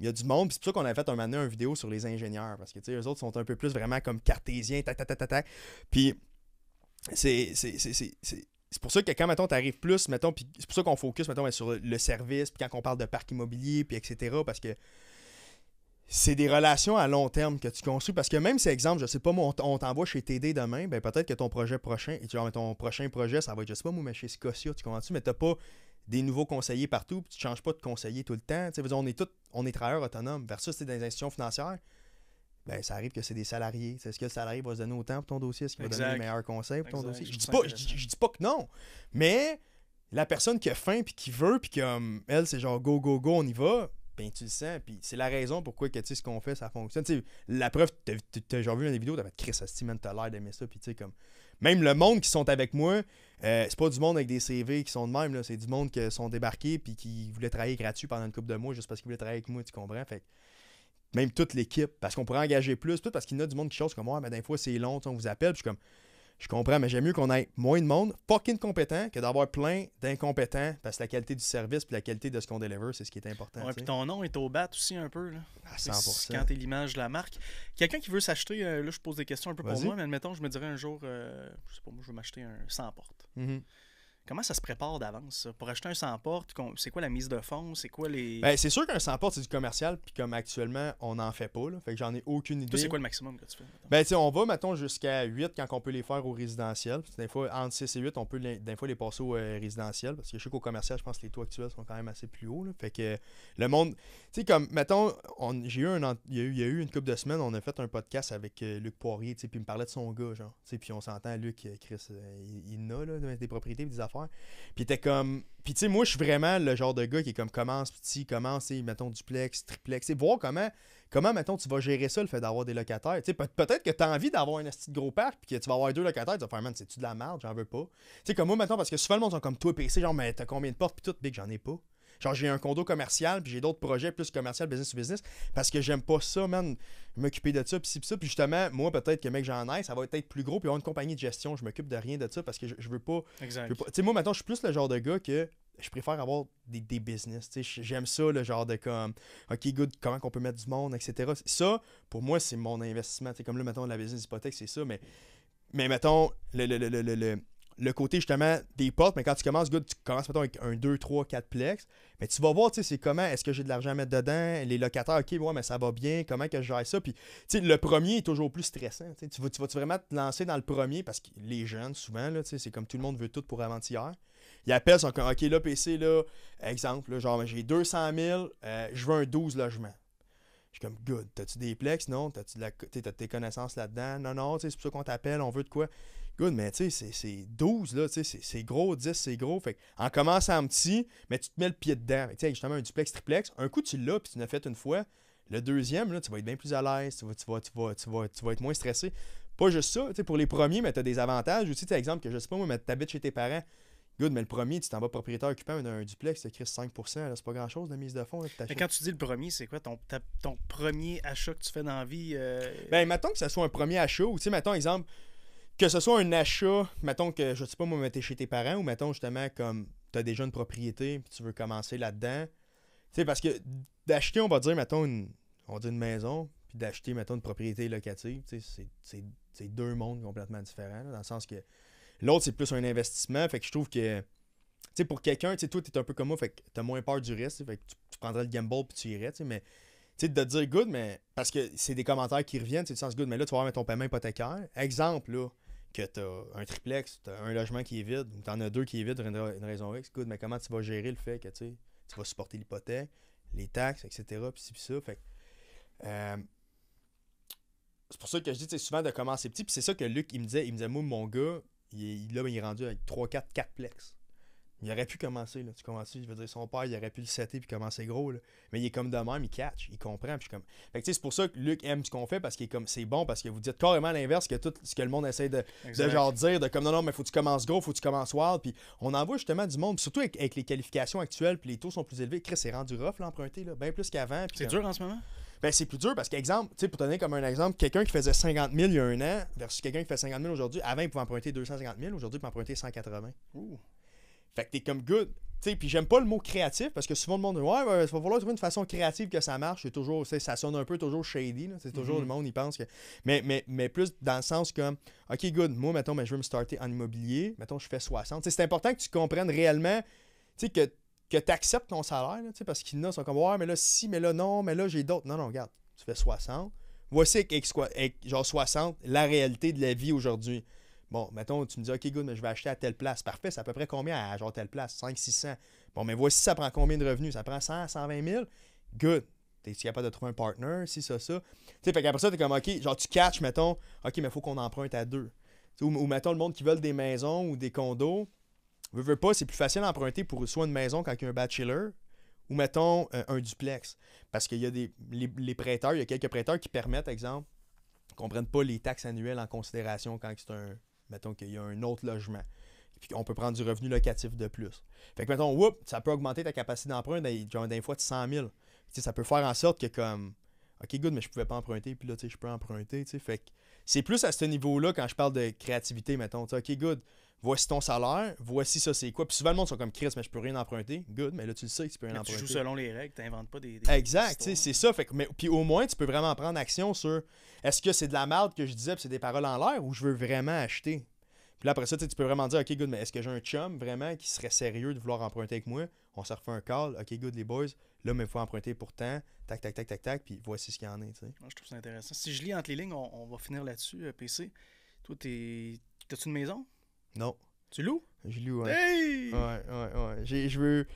S2: il y a du monde. c'est pour ça qu'on a fait un moment une vidéo sur les ingénieurs. Parce que, tu sais, eux autres sont un peu plus vraiment comme cartésiens, tac, tac, tac, tac, Puis c'est. C'est pour ça que quand, mettons, t'arrives plus, mettons, puis c'est pour ça qu'on focus, mettons, sur le service, puis quand on parle de parc immobilier, puis etc., parce que c'est des relations à long terme que tu construis. Parce que même ces exemple, je sais pas, on t'envoie chez TD demain, ben peut-être que ton projet prochain, vois ton prochain projet, ça va être, je sais pas, moi, mais chez Scotia, tu comprends-tu, mais t'as pas des nouveaux conseillers partout, puis tu ne changes pas de conseiller tout le temps. vous on est tout on est travailleurs autonomes. Versus c'est dans les institutions financières, ben, ça arrive que c'est des salariés. Est-ce que le salarié va se donner autant pour ton dossier? Est-ce qu'il va donner les meilleurs conseils pour ton dossier? Je dis, pas, je, dis pas que non, mais la personne qui a faim, puis qui veut, puis comme elle, c'est genre go, go, go, on y va, ben tu le sens, puis c'est la raison pourquoi que, ce qu'on fait, ça fonctionne. la preuve, t'as genre vu une vidéo, vidéos fait Chris, ça t'as l'air d'aimer ça, tu sais, comme. Même le monde qui sont avec moi, euh, c'est pas du monde avec des CV qui sont de même, c'est du monde qui sont débarqués puis qui voulaient travailler gratuit pendant une couple de mois juste parce qu'ils voulaient travailler avec moi, tu comprends? Fait même toute l'équipe, parce qu'on pourrait engager plus, tout parce qu'il y a du monde qui chose comme moi, mais des fois c'est long, on vous appelle, je suis comme je comprends, mais j'aime mieux qu'on ait moins de monde fucking compétent que d'avoir plein d'incompétents parce que la qualité du service puis la qualité de ce qu'on délivre, c'est ce qui est important. Ouais, puis
S1: ton nom est au bat aussi un peu. Là. À ah, 100%. Quand es l'image de la marque. Quelqu'un qui veut s'acheter, euh, là, je pose des questions un peu pour moi, mais admettons, je me dirais un jour, je euh, je sais pas, moi, je veux m'acheter un sans porte. Mm-hmm. Comment ça se prépare d'avance, Pour acheter un sans porte, c'est quoi la mise de fonds? C'est quoi les. Ben, c'est
S2: sûr qu'un sans porte, c'est du commercial, puis comme actuellement, on n'en fait pas, là. Fait que j'en ai aucune idée. c'est quoi le maximum que tu fais? Ben, on va, mettons, jusqu'à 8 quand on peut les faire au résidentiel. fois, entre 6 et 8, on peut les, fois les passer au euh, résidentiel, parce que je sais qu'au commercial, je pense que les taux actuels sont quand même assez plus hauts, Fait que le monde. Tu sais, comme, mettons, j'ai eu un. Il y, a eu, une couple de semaines, on a fait un podcast avec euh, Luc Poirier, tu puis il me parlait de son gars, genre. puis on s'entend, Luc, euh, Chris, il, a, des propriétés, puis t'es comme. Puis tu moi, je suis vraiment le genre de gars qui est comme commence petit, commence, mettons, duplex, triplex. Et voir comment, comment, mettons, tu vas gérer ça, le fait d'avoir des locataires. Tu peut-être que tu as envie d'avoir un petit gros parc, puis que tu vas avoir deux locataires, tu vas faire, man, c'est-tu de la merde, j'en veux pas. Tu sais, comme moi, maintenant, parce que souvent, le monde sont comme toi, c'est genre, mais t'as combien de portes, puis tout, big, j'en ai pas. Genre, j'ai un condo commercial, puis j'ai d'autres projets plus commercial, business to business, parce que j'aime pas ça, man, m'occuper de ça, puis si puis ça. Puis justement, moi, peut-être que, mec, j'en ai, ça va être plus gros, puis avoir une compagnie de gestion, je m'occupe de rien de ça parce que je, veux pas. exactement Tu sais, moi, maintenant, je suis plus le genre de gars que je préfère avoir des, des business. J'aime ça, le genre de comme, OK, good, comment on peut mettre du monde, etc. Ça, pour moi, c'est mon investissement. sais, comme là, mettons, la business hypothèque, c'est ça, mais, mais mettons, le, le, le, le le côté justement des portes, mais quand tu commences, good, tu commences mettons, avec un 2, 3, 4 plex. Mais tu vas voir, tu sais, c'est comment, est-ce que j'ai de l'argent à mettre dedans, les locataires, ok, moi, mais ça va bien, comment que je gère ça. Puis, tu sais, le premier est toujours plus stressant. Tu, vas, tu vas vraiment te lancer dans le premier parce que les jeunes, souvent, là, tu sais, c'est comme tout le monde veut tout pour avant-hier. Ils appellent, sont comme, ok, là, PC, là, exemple, genre, j'ai 200 000, euh, je veux un 12 logements. Je suis comme, good, t'as-tu des plex? Non, t'as-tu de tes connaissances là-dedans? Non, non, tu sais c'est pour ça qu'on t'appelle, on veut de quoi? Good, mais tu sais, c'est 12, là, tu sais, c'est gros, 10, c'est gros. Fait en commençant en petit, mais tu te mets le pied dedans. Tu sais, justement, un duplex, triplex, un coup, tu l'as, puis tu l'as fait une fois. Le deuxième, là, tu vas être bien plus à l'aise, tu vas, tu, vas, tu, vas, tu, vas, être moins stressé. Pas juste ça, tu sais, pour les premiers, mais tu as des avantages aussi. Tu exemple, que je sais pas, moi, mais tu habites chez tes parents. Good, mais le premier, tu t'en vas propriétaire occupant, d'un un duplex, tu 5 c'est pas grand-chose de mise de fond. » mais quand tu dis le premier, c'est quoi ton, ton premier achat que tu fais dans la vie euh? Ben, mettons que ce soit un premier achat, ou tu sais, mettons, exemple, que ce soit un achat, mettons que, je sais pas, moi, t'es chez tes parents ou mettons justement comme t'as déjà une propriété puis tu veux commencer là-dedans. Tu sais, parce que d'acheter, on va dire, mettons, une, on dit une maison, puis d'acheter, mettons, une propriété locative, tu sais, c'est deux mondes complètement différents, dans le sens que l'autre, c'est plus un investissement, fait que je trouve que, tu sais, pour quelqu'un, tu sais, toi, t'es un peu comme moi, fait que t'as moins peur du risque, fait que tu, prendrais le gamble puis tu irais, tu sais, mais tu sais, de dire good, mais parce que c'est des commentaires qui reviennent, tu du sens good, mais là, tu vas avoir ton paiement hypothécaire. Exemple, là, que tu as un triplex, tu as un logement qui est vide, ou tu en as deux qui est vide pour une, raison X, mais comment tu vas gérer le fait que tu vas supporter l'hypothèque, les taxes, etc. Puis ci, ça. Fait euh, c'est pour ça que je dis souvent de commencer petit. Puis c'est ça que Luc, il me disait, il me disait, mon gars, il, est, il est rendu avec 3, 4, 4 plex. Il aurait pu commencer, là. Tu commences, je veux dire, son père, il aurait pu le setter puis commencer gros, Mais il est comme de même, il catch, il comprend. Puis comme... tu sais c'est pour ça que Luc aime ce qu'on fait parce qu'il est comme, c'est bon, parce que vous dites carrément l'inverse que tout ce que le monde essaie de, de genre dire, de comme, non, non, mais faut que tu commences gros, faut que tu commences wild. Puis on envoie justement du monde, surtout avec, les qualifications actuelles, puis les taux sont plus élevés. Chris, c'est rendu rough, l'emprunté, là, bien plus qu'avant. C'est dur en ce moment? Ben, c'est plus dur parce qu'exemple, tu sais, pour donner comme un exemple, quelqu'un qui faisait 50 000 il y a un an versus quelqu'un qui fait 50 000 aujourd'hui, avant, il pouvait emprunter 250 000, aujourd'hui, il peut emprunter 180. Fait que t'es comme good. puis j'aime pas le mot créatif parce que souvent le monde dit Ouais, il va falloir trouver une façon créative que ça marche. C'est toujours, ça sonne un peu toujours shady. C'est toujours mm-hmm. le monde, il pense que. Mais, plus dans le sens comme Ok, good, moi, mettons, ben, je veux me starter en immobilier. Mettons, je fais 60. C'est important que tu comprennes réellement que, que tu acceptes ton salaire. parce qu'ils y sont comme Ouais, mais là, si, mais là, non, mais là, j'ai d'autres. Non, non, regarde, tu fais 60 voici avec, genre 60 la réalité de la vie aujourd'hui. Bon, mettons, tu me dis, OK, good, mais je vais acheter à telle place. Parfait, c'est à peu près combien à genre telle place 5 600. Bon, mais voici, ça prend combien de revenus Ça prend 100, 120 000. Good. T'es capable de trouver un partner, si, ça, ça. Tu sais, fait qu'après ça, t'es comme, OK, genre, tu catches, mettons, OK, mais il faut qu'on emprunte à deux. Ou, mettons, le monde qui veut des maisons ou des condos, veut, veut pas, c'est plus facile d'emprunter pour soit une maison quand il y a un bachelor, ou mettons euh, un, duplex. Parce qu'il y a des les, prêteurs, il y a quelques prêteurs qui permettent, exemple, qu'on ne prenne pas les taxes annuelles en considération quand c'est un, Mettons qu'il y a un autre logement. Puis qu'on peut prendre du revenu locatif de plus. Fait que, mettons, whoop, ça peut augmenter ta capacité d'emprunt d'un fois de 100 000. ça peut faire en sorte que, comme, OK, good, mais je pouvais pas emprunter, puis là, tu sais, je peux emprunter, tu sais. Fait que c'est plus à ce niveau-là quand je parle de créativité, mettons. OK, good, voici ton salaire, voici ça c'est quoi. Puis souvent le monde sont comme Chris, mais je peux rien emprunter. Good, mais là tu le sais que tu peux rien emprunter. Tu joues selon les
S1: règles, tu n'inventes pas des.
S2: exact, c'est ça. mais, puis au moins tu peux vraiment prendre action sur est-ce que c'est de la merde que je disais, puis c'est des paroles en l'air ou je veux vraiment acheter. Puis là, après ça, tu peux vraiment dire, OK, good, mais est-ce que j'ai un chum vraiment qui serait sérieux de vouloir emprunter avec moi? On se refait un call, OK, good, les boys, là, mais il faut emprunter pourtant, tac, tac, tac, tac, tac, puis voici ce qu'il y en a. je
S1: trouve ça intéressant. Si je lis entre les lignes, on, va finir là-dessus, euh, PC. Toi, t'es... T'as-tu une maison?
S2: Non. Tu loues? Je loue, ouais. Hey! Ouais, ouais, ouais. J'ai, je veux.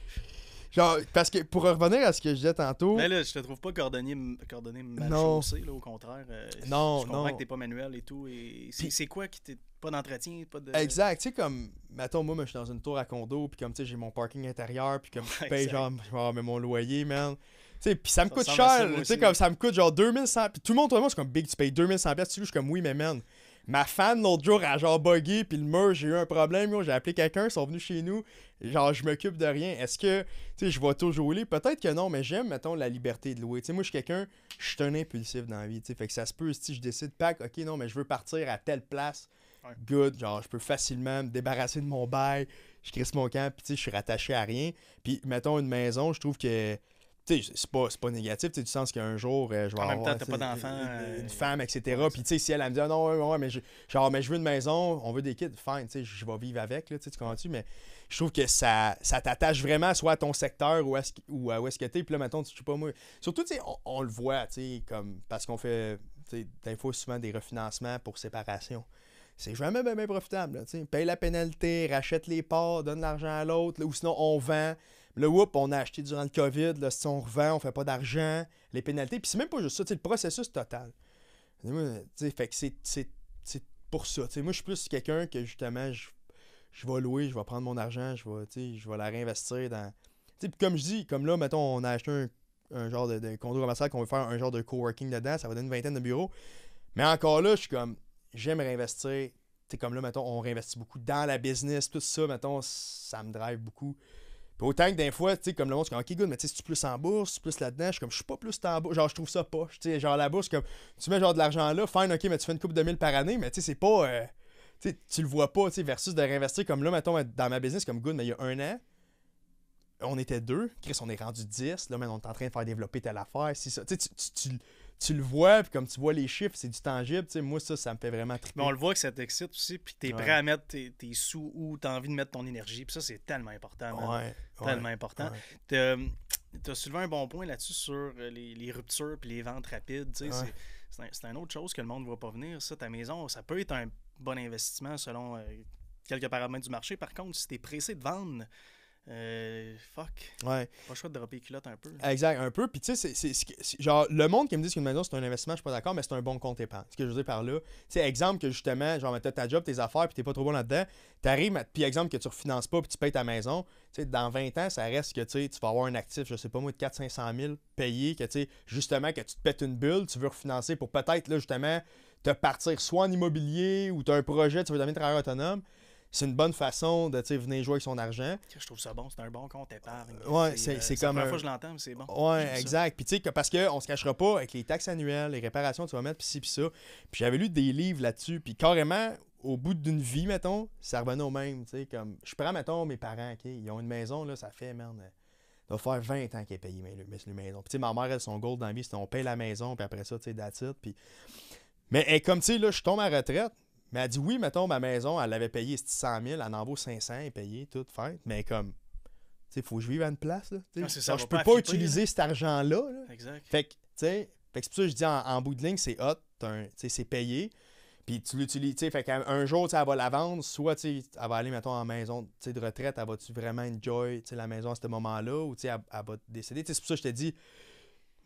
S2: Genre, parce que pour revenir à ce que je disais tantôt. Mais
S1: ben là, je te trouve pas coordonné cordonnier mal non. là, au contraire. Euh, non, je, comprends que t'es pas manuel et tout. Et c'est, quoi qui t'es. Pas d'entretien, pas de. Exact, tu
S2: sais, comme. Mettons, moi, je suis dans une tour à condo, puis comme, tu sais, j'ai mon parking intérieur, puis comme, je ben, paye, genre, mais mon loyer, man. Tu sais, puis ça me coûte cher, tu sais, comme, ça me coûte genre 2100. Puis tout le monde, tout le monde, c'est comme, big, tu payes 2100$, tu loues je suis comme, oui, mais man. Ma fan, l'autre jour, a genre buggé, puis le mur, j'ai eu un problème, j'ai appelé quelqu'un, ils sont venus chez nous, genre, je m'occupe de rien. Est-ce que, tu sais, je vais toujours louer? Peut-être que non, mais j'aime, mettons, la liberté de louer. Tu sais, moi, je suis quelqu'un, je suis un impulsif dans la vie, tu sais, fait que ça se peut, si je décide, pas, ok, non, mais je veux partir à telle place, good, genre, je peux facilement me débarrasser de mon bail, je crisse mon camp, puis tu sais, je suis rattaché à rien. Puis, mettons, une maison, je trouve que sais, c'est pas, négatif, tu du sens qu'un jour, euh, je vais avoir... En même temps, t'as pas d'enfant. Une euh, femme, etc. Puis, tu si elle, me dit, non, ah, mais je, genre, mais je veux une maison, on veut des kids, fine, tu je vais vivre avec, là, tu comprends-tu? Mais je trouve que ça, ça t'attache vraiment soit à ton secteur ou à, ou où est-ce que t'es. Puis là, maintenant tu suis pas moi. Surtout, tu sais, on, le voit, tu sais, comme, parce qu'on fait, tu sais, souvent des refinancements pour séparation c'est jamais bien, ben profitable. sais. paye la pénalité, rachète les parts, donne l'argent à l'autre, ou sinon on vend. Le whoop, on a acheté durant le COVID. Là, si on revend, on fait pas d'argent. Les pénalités. Puis c'est même pas juste ça. Le processus total. fait que c'est pour ça. T'sais, moi, je suis plus quelqu'un que justement, je, vais louer, je vais prendre mon argent, je vais, je vais la réinvestir dans. T'sais, comme je dis, comme là, mettons, on a acheté un, genre de, de condo commercial qu'on veut faire un genre de coworking dedans, ça va donner une vingtaine de bureaux. Mais encore là, je suis comme, j'aime réinvestir. T'sais, comme là, mettons, on réinvestit beaucoup dans la business, tout ça, mettons, ça me drive beaucoup autant que des fois, tu sais, comme le monde, se comme, ok, good, mais tu sais, si tu plus en bourse, tu plus là-dedans, je suis comme, je suis pas plus en bourse. Genre, je trouve ça pas Tu sais, genre, la bourse, comme, tu mets genre de l'argent là, fine, ok, mais tu fais une coupe de mille par année, mais tu sais, c'est pas. Euh, tu tu le vois pas, tu sais, versus de réinvestir comme là, mettons, dans ma business, comme good, mais il y a un an, on était deux. Chris, on est rendu 10. Là, maintenant, on est en train de faire développer telle affaire. Si ça. Tu sais, tu tu le vois, puis comme tu vois les chiffres, c'est du tangible. moi, ça, ça me fait vraiment triper. Mais on le voit
S1: que ça t'excite aussi, puis tu es prêt à mettre tes, sous où, tu as envie de mettre ton énergie. Puis ça, c'est tellement important. tellement important.
S2: Tu as
S1: soulevé un bon point là-dessus sur euh, les, ruptures puis les ventes rapides. C'est un, une autre chose que le monde ne voit pas venir. Ça, ta maison, ça peut être un bon investissement selon euh, quelques paramètres du marché. Par contre, si tu es pressé de vendre, euh, fuck. Ouais. Pas choix de dropper les culottes un peu.
S2: Exact, un peu. Puis tu sais, c'est, genre, le monde qui me dit qu'une maison c'est un investissement, je suis pas d'accord, mais c'est un bon compte épargne. Ce que je veux dire par là, tu exemple que justement, genre, t'as ta job, tes affaires, puis t'es pas trop bon là-dedans, t'arrives, puis exemple que tu refinances pas, puis tu payes ta maison, tu sais, dans 20 ans, ça reste que tu vas avoir un actif, je sais pas moi, de 400-500 000 payé, que tu sais, justement, que tu te pètes une bulle, tu veux refinancer pour peut-être, là, justement, te partir soit en immobilier ou tu un projet, tu veux devenir travailleur autonome c'est une bonne façon de venir jouer avec son argent.
S1: Je trouve ça bon, c'est un bon compte épargne. ouais, c'est, c'est, euh, comme. La première fois que je l'entends, mais c'est bon. Oui, exact.
S2: Puis tu sais, que, parce qu'on se cachera pas avec les taxes annuelles, les réparations tu vas mettre, puis ci, puis ça. Puis j'avais lu des livres là-dessus, puis carrément, au bout d'une vie, mettons, ça revenait au même. Tu sais, comme, je prends, mettons, mes parents, OK, ils ont une maison, là, ça fait, merde euh, va faire 20 ans qu'ils payé mais, mais maison. Puis, ma mère, elle, son goal dans vie, c'est on paye la maison, puis après ça, tu sais, Puis... Mais eh, comme, tu sais, là, je tombe à retraite, mais elle dit oui, mettons, ma maison, elle l'avait payée 100 000, elle en vaut 500, elle payée, tout, fait. Mais comme, tu sais, faut que je vive à une place. Là, ah, ça, je peux pas, utiliser cet argent-là. Exact. Fait que, tu sais, c'est pour ça que je dis en, bout de ligne, c'est hot, c'est payé. Puis tu l'utilises, tu sais, fait qu'un jour, elle va la vendre, soit, tu sais, elle va aller, mettons, en maison tu sais, de retraite, elle va-tu vraiment enjoy, tu sais, la maison à ce moment-là, ou, tu sais, elle, elle, va décéder. c'est pour ça que je te dis,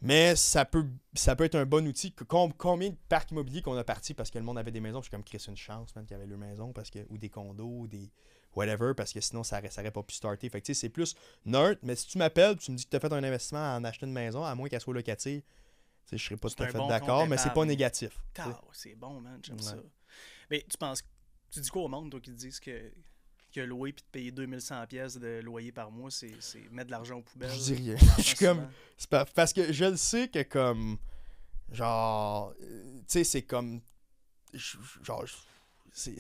S2: mais ça peut, ça peut être un bon outil. Combien de parcs immobiliers qu'on a partis parce que le monde avait des maisons, je suis comme Chris une chance, même qu'il y avait leur maison, parce que, ou des condos, ou des whatever, parce que sinon ça n'aurait pas pu starter. Fait que c'est plus neutre, mais si tu m'appelles, tu me dis que tu as fait un investissement en achetant une maison, à moins qu'elle soit locative, je ne serais pas tout à fait d'accord, mais c'est pas négatif. C'est
S1: bon, man, j'aime ça. Mais tu penses, tu dis quoi au monde, toi, qui disent que que louer puis de payer 2100 pièces de loyer par mois, c'est mettre de l'argent aux poubelles. Je dis rien. je suis
S2: comme pas, parce que je le sais que comme genre euh, tu sais c'est comme genre c'est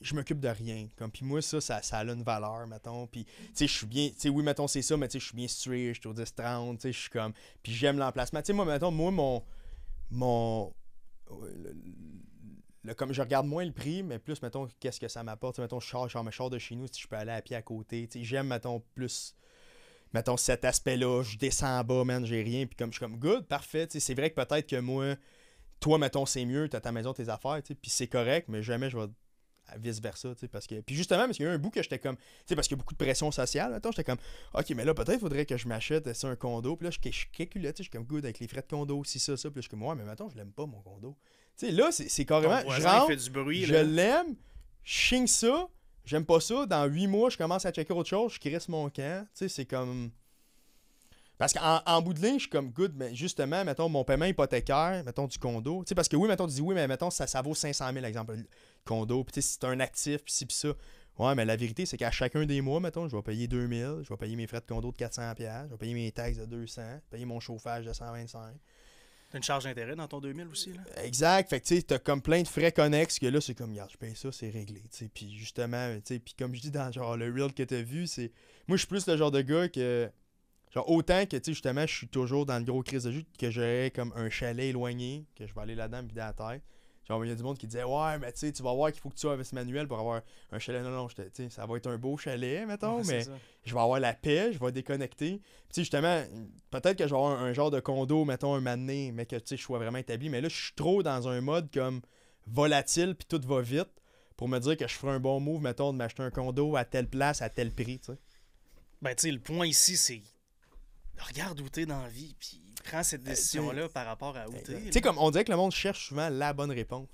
S2: je m'occupe de rien comme puis moi ça, ça a une valeur mettons puis tu sais je suis bien tu sais oui mettons c'est ça mais tu sais je suis bien situé je suis au 10 30 tu sais je suis comme puis j'aime l'emplacement tu sais moi mettons moi mon mon comme je regarde moins le prix, mais plus, mettons, qu'est-ce que ça m'apporte. Mettons, je charge, je de chez nous, si je peux aller à pied à côté. J'aime, mettons, plus mettons, cet aspect-là, je descends en bas, man, j'ai rien, puis comme je suis comme good, parfait, c'est vrai que peut-être que moi, toi, mettons, c'est mieux, t'as ta maison, tes affaires, puis c'est correct, mais jamais je vais vice-versa, parce que... Puis justement, parce qu'il y a eu un bout que j'étais comme... Tu parce qu'il y a beaucoup de pression sociale, mettons, j'étais comme, OK, mais là, peut-être faudrait que je m'achète ça, un condo, puis là, je calculais, je suis comme good avec les frais de condo, si ça, ça, puis je suis comme, ouais, mais mettons, je l'aime pas, mon condo. Tu là, c'est carrément. rentre, Je l'aime, je ça, j'aime pas ça. Dans huit mois, je commence à checker autre chose, je crisse mon camp. c'est comme. Parce qu'en bout de ligne, je suis comme good, mais justement, mettons, mon paiement hypothécaire, mettons, du condo. parce que oui, mettons, tu dis oui, mais mettons, ça, ça vaut 500 000, exemple, le condo. Puis tu c'est un actif, puis ci, puis ça. Ouais, mais la vérité, c'est qu'à chacun des mois, mettons, je vais payer 2000, je vais payer mes frais de condo de 400$, je vais payer mes taxes de 200, je vais payer mon chauffage de 125.
S1: T'as une charge d'intérêt dans ton 2000 aussi, là?
S2: Exact. Fait que, tu sais, t'as comme plein de frais connexes que là, c'est comme, regarde, je paye ça, c'est réglé, tu Puis justement, tu sais, puis comme je dis dans, genre, le reel que t'as vu, c'est... Moi, je suis plus le genre de gars que... Genre, autant que, tu sais, justement, je suis toujours dans le gros crise de jute que j'aurais comme un chalet éloigné, que je vais aller là-dedans me vider la tête. Genre, il y a du monde qui disait Ouais, mais tu sais, tu vas voir qu'il faut que tu aies ce manuel pour avoir un chalet. Non, non, ça va être un beau chalet, mettons, mais je vais avoir la paix, je vais déconnecter. Puis, justement, peut-être que je vais avoir un, genre de condo, mettons, un mané, mais que je sois vraiment établi. Mais là, je suis trop dans un mode comme volatile, puis tout va vite, pour me dire que je ferai un bon move, mettons, de m'acheter un condo à telle place, à tel prix, tu
S1: Ben, tu sais, le point ici, c'est regarde où t'es dans la vie, puis prend cette euh, décision-là par rapport à où ben, t'es. Tu sais, comme
S2: on dirait que le monde cherche souvent la bonne réponse.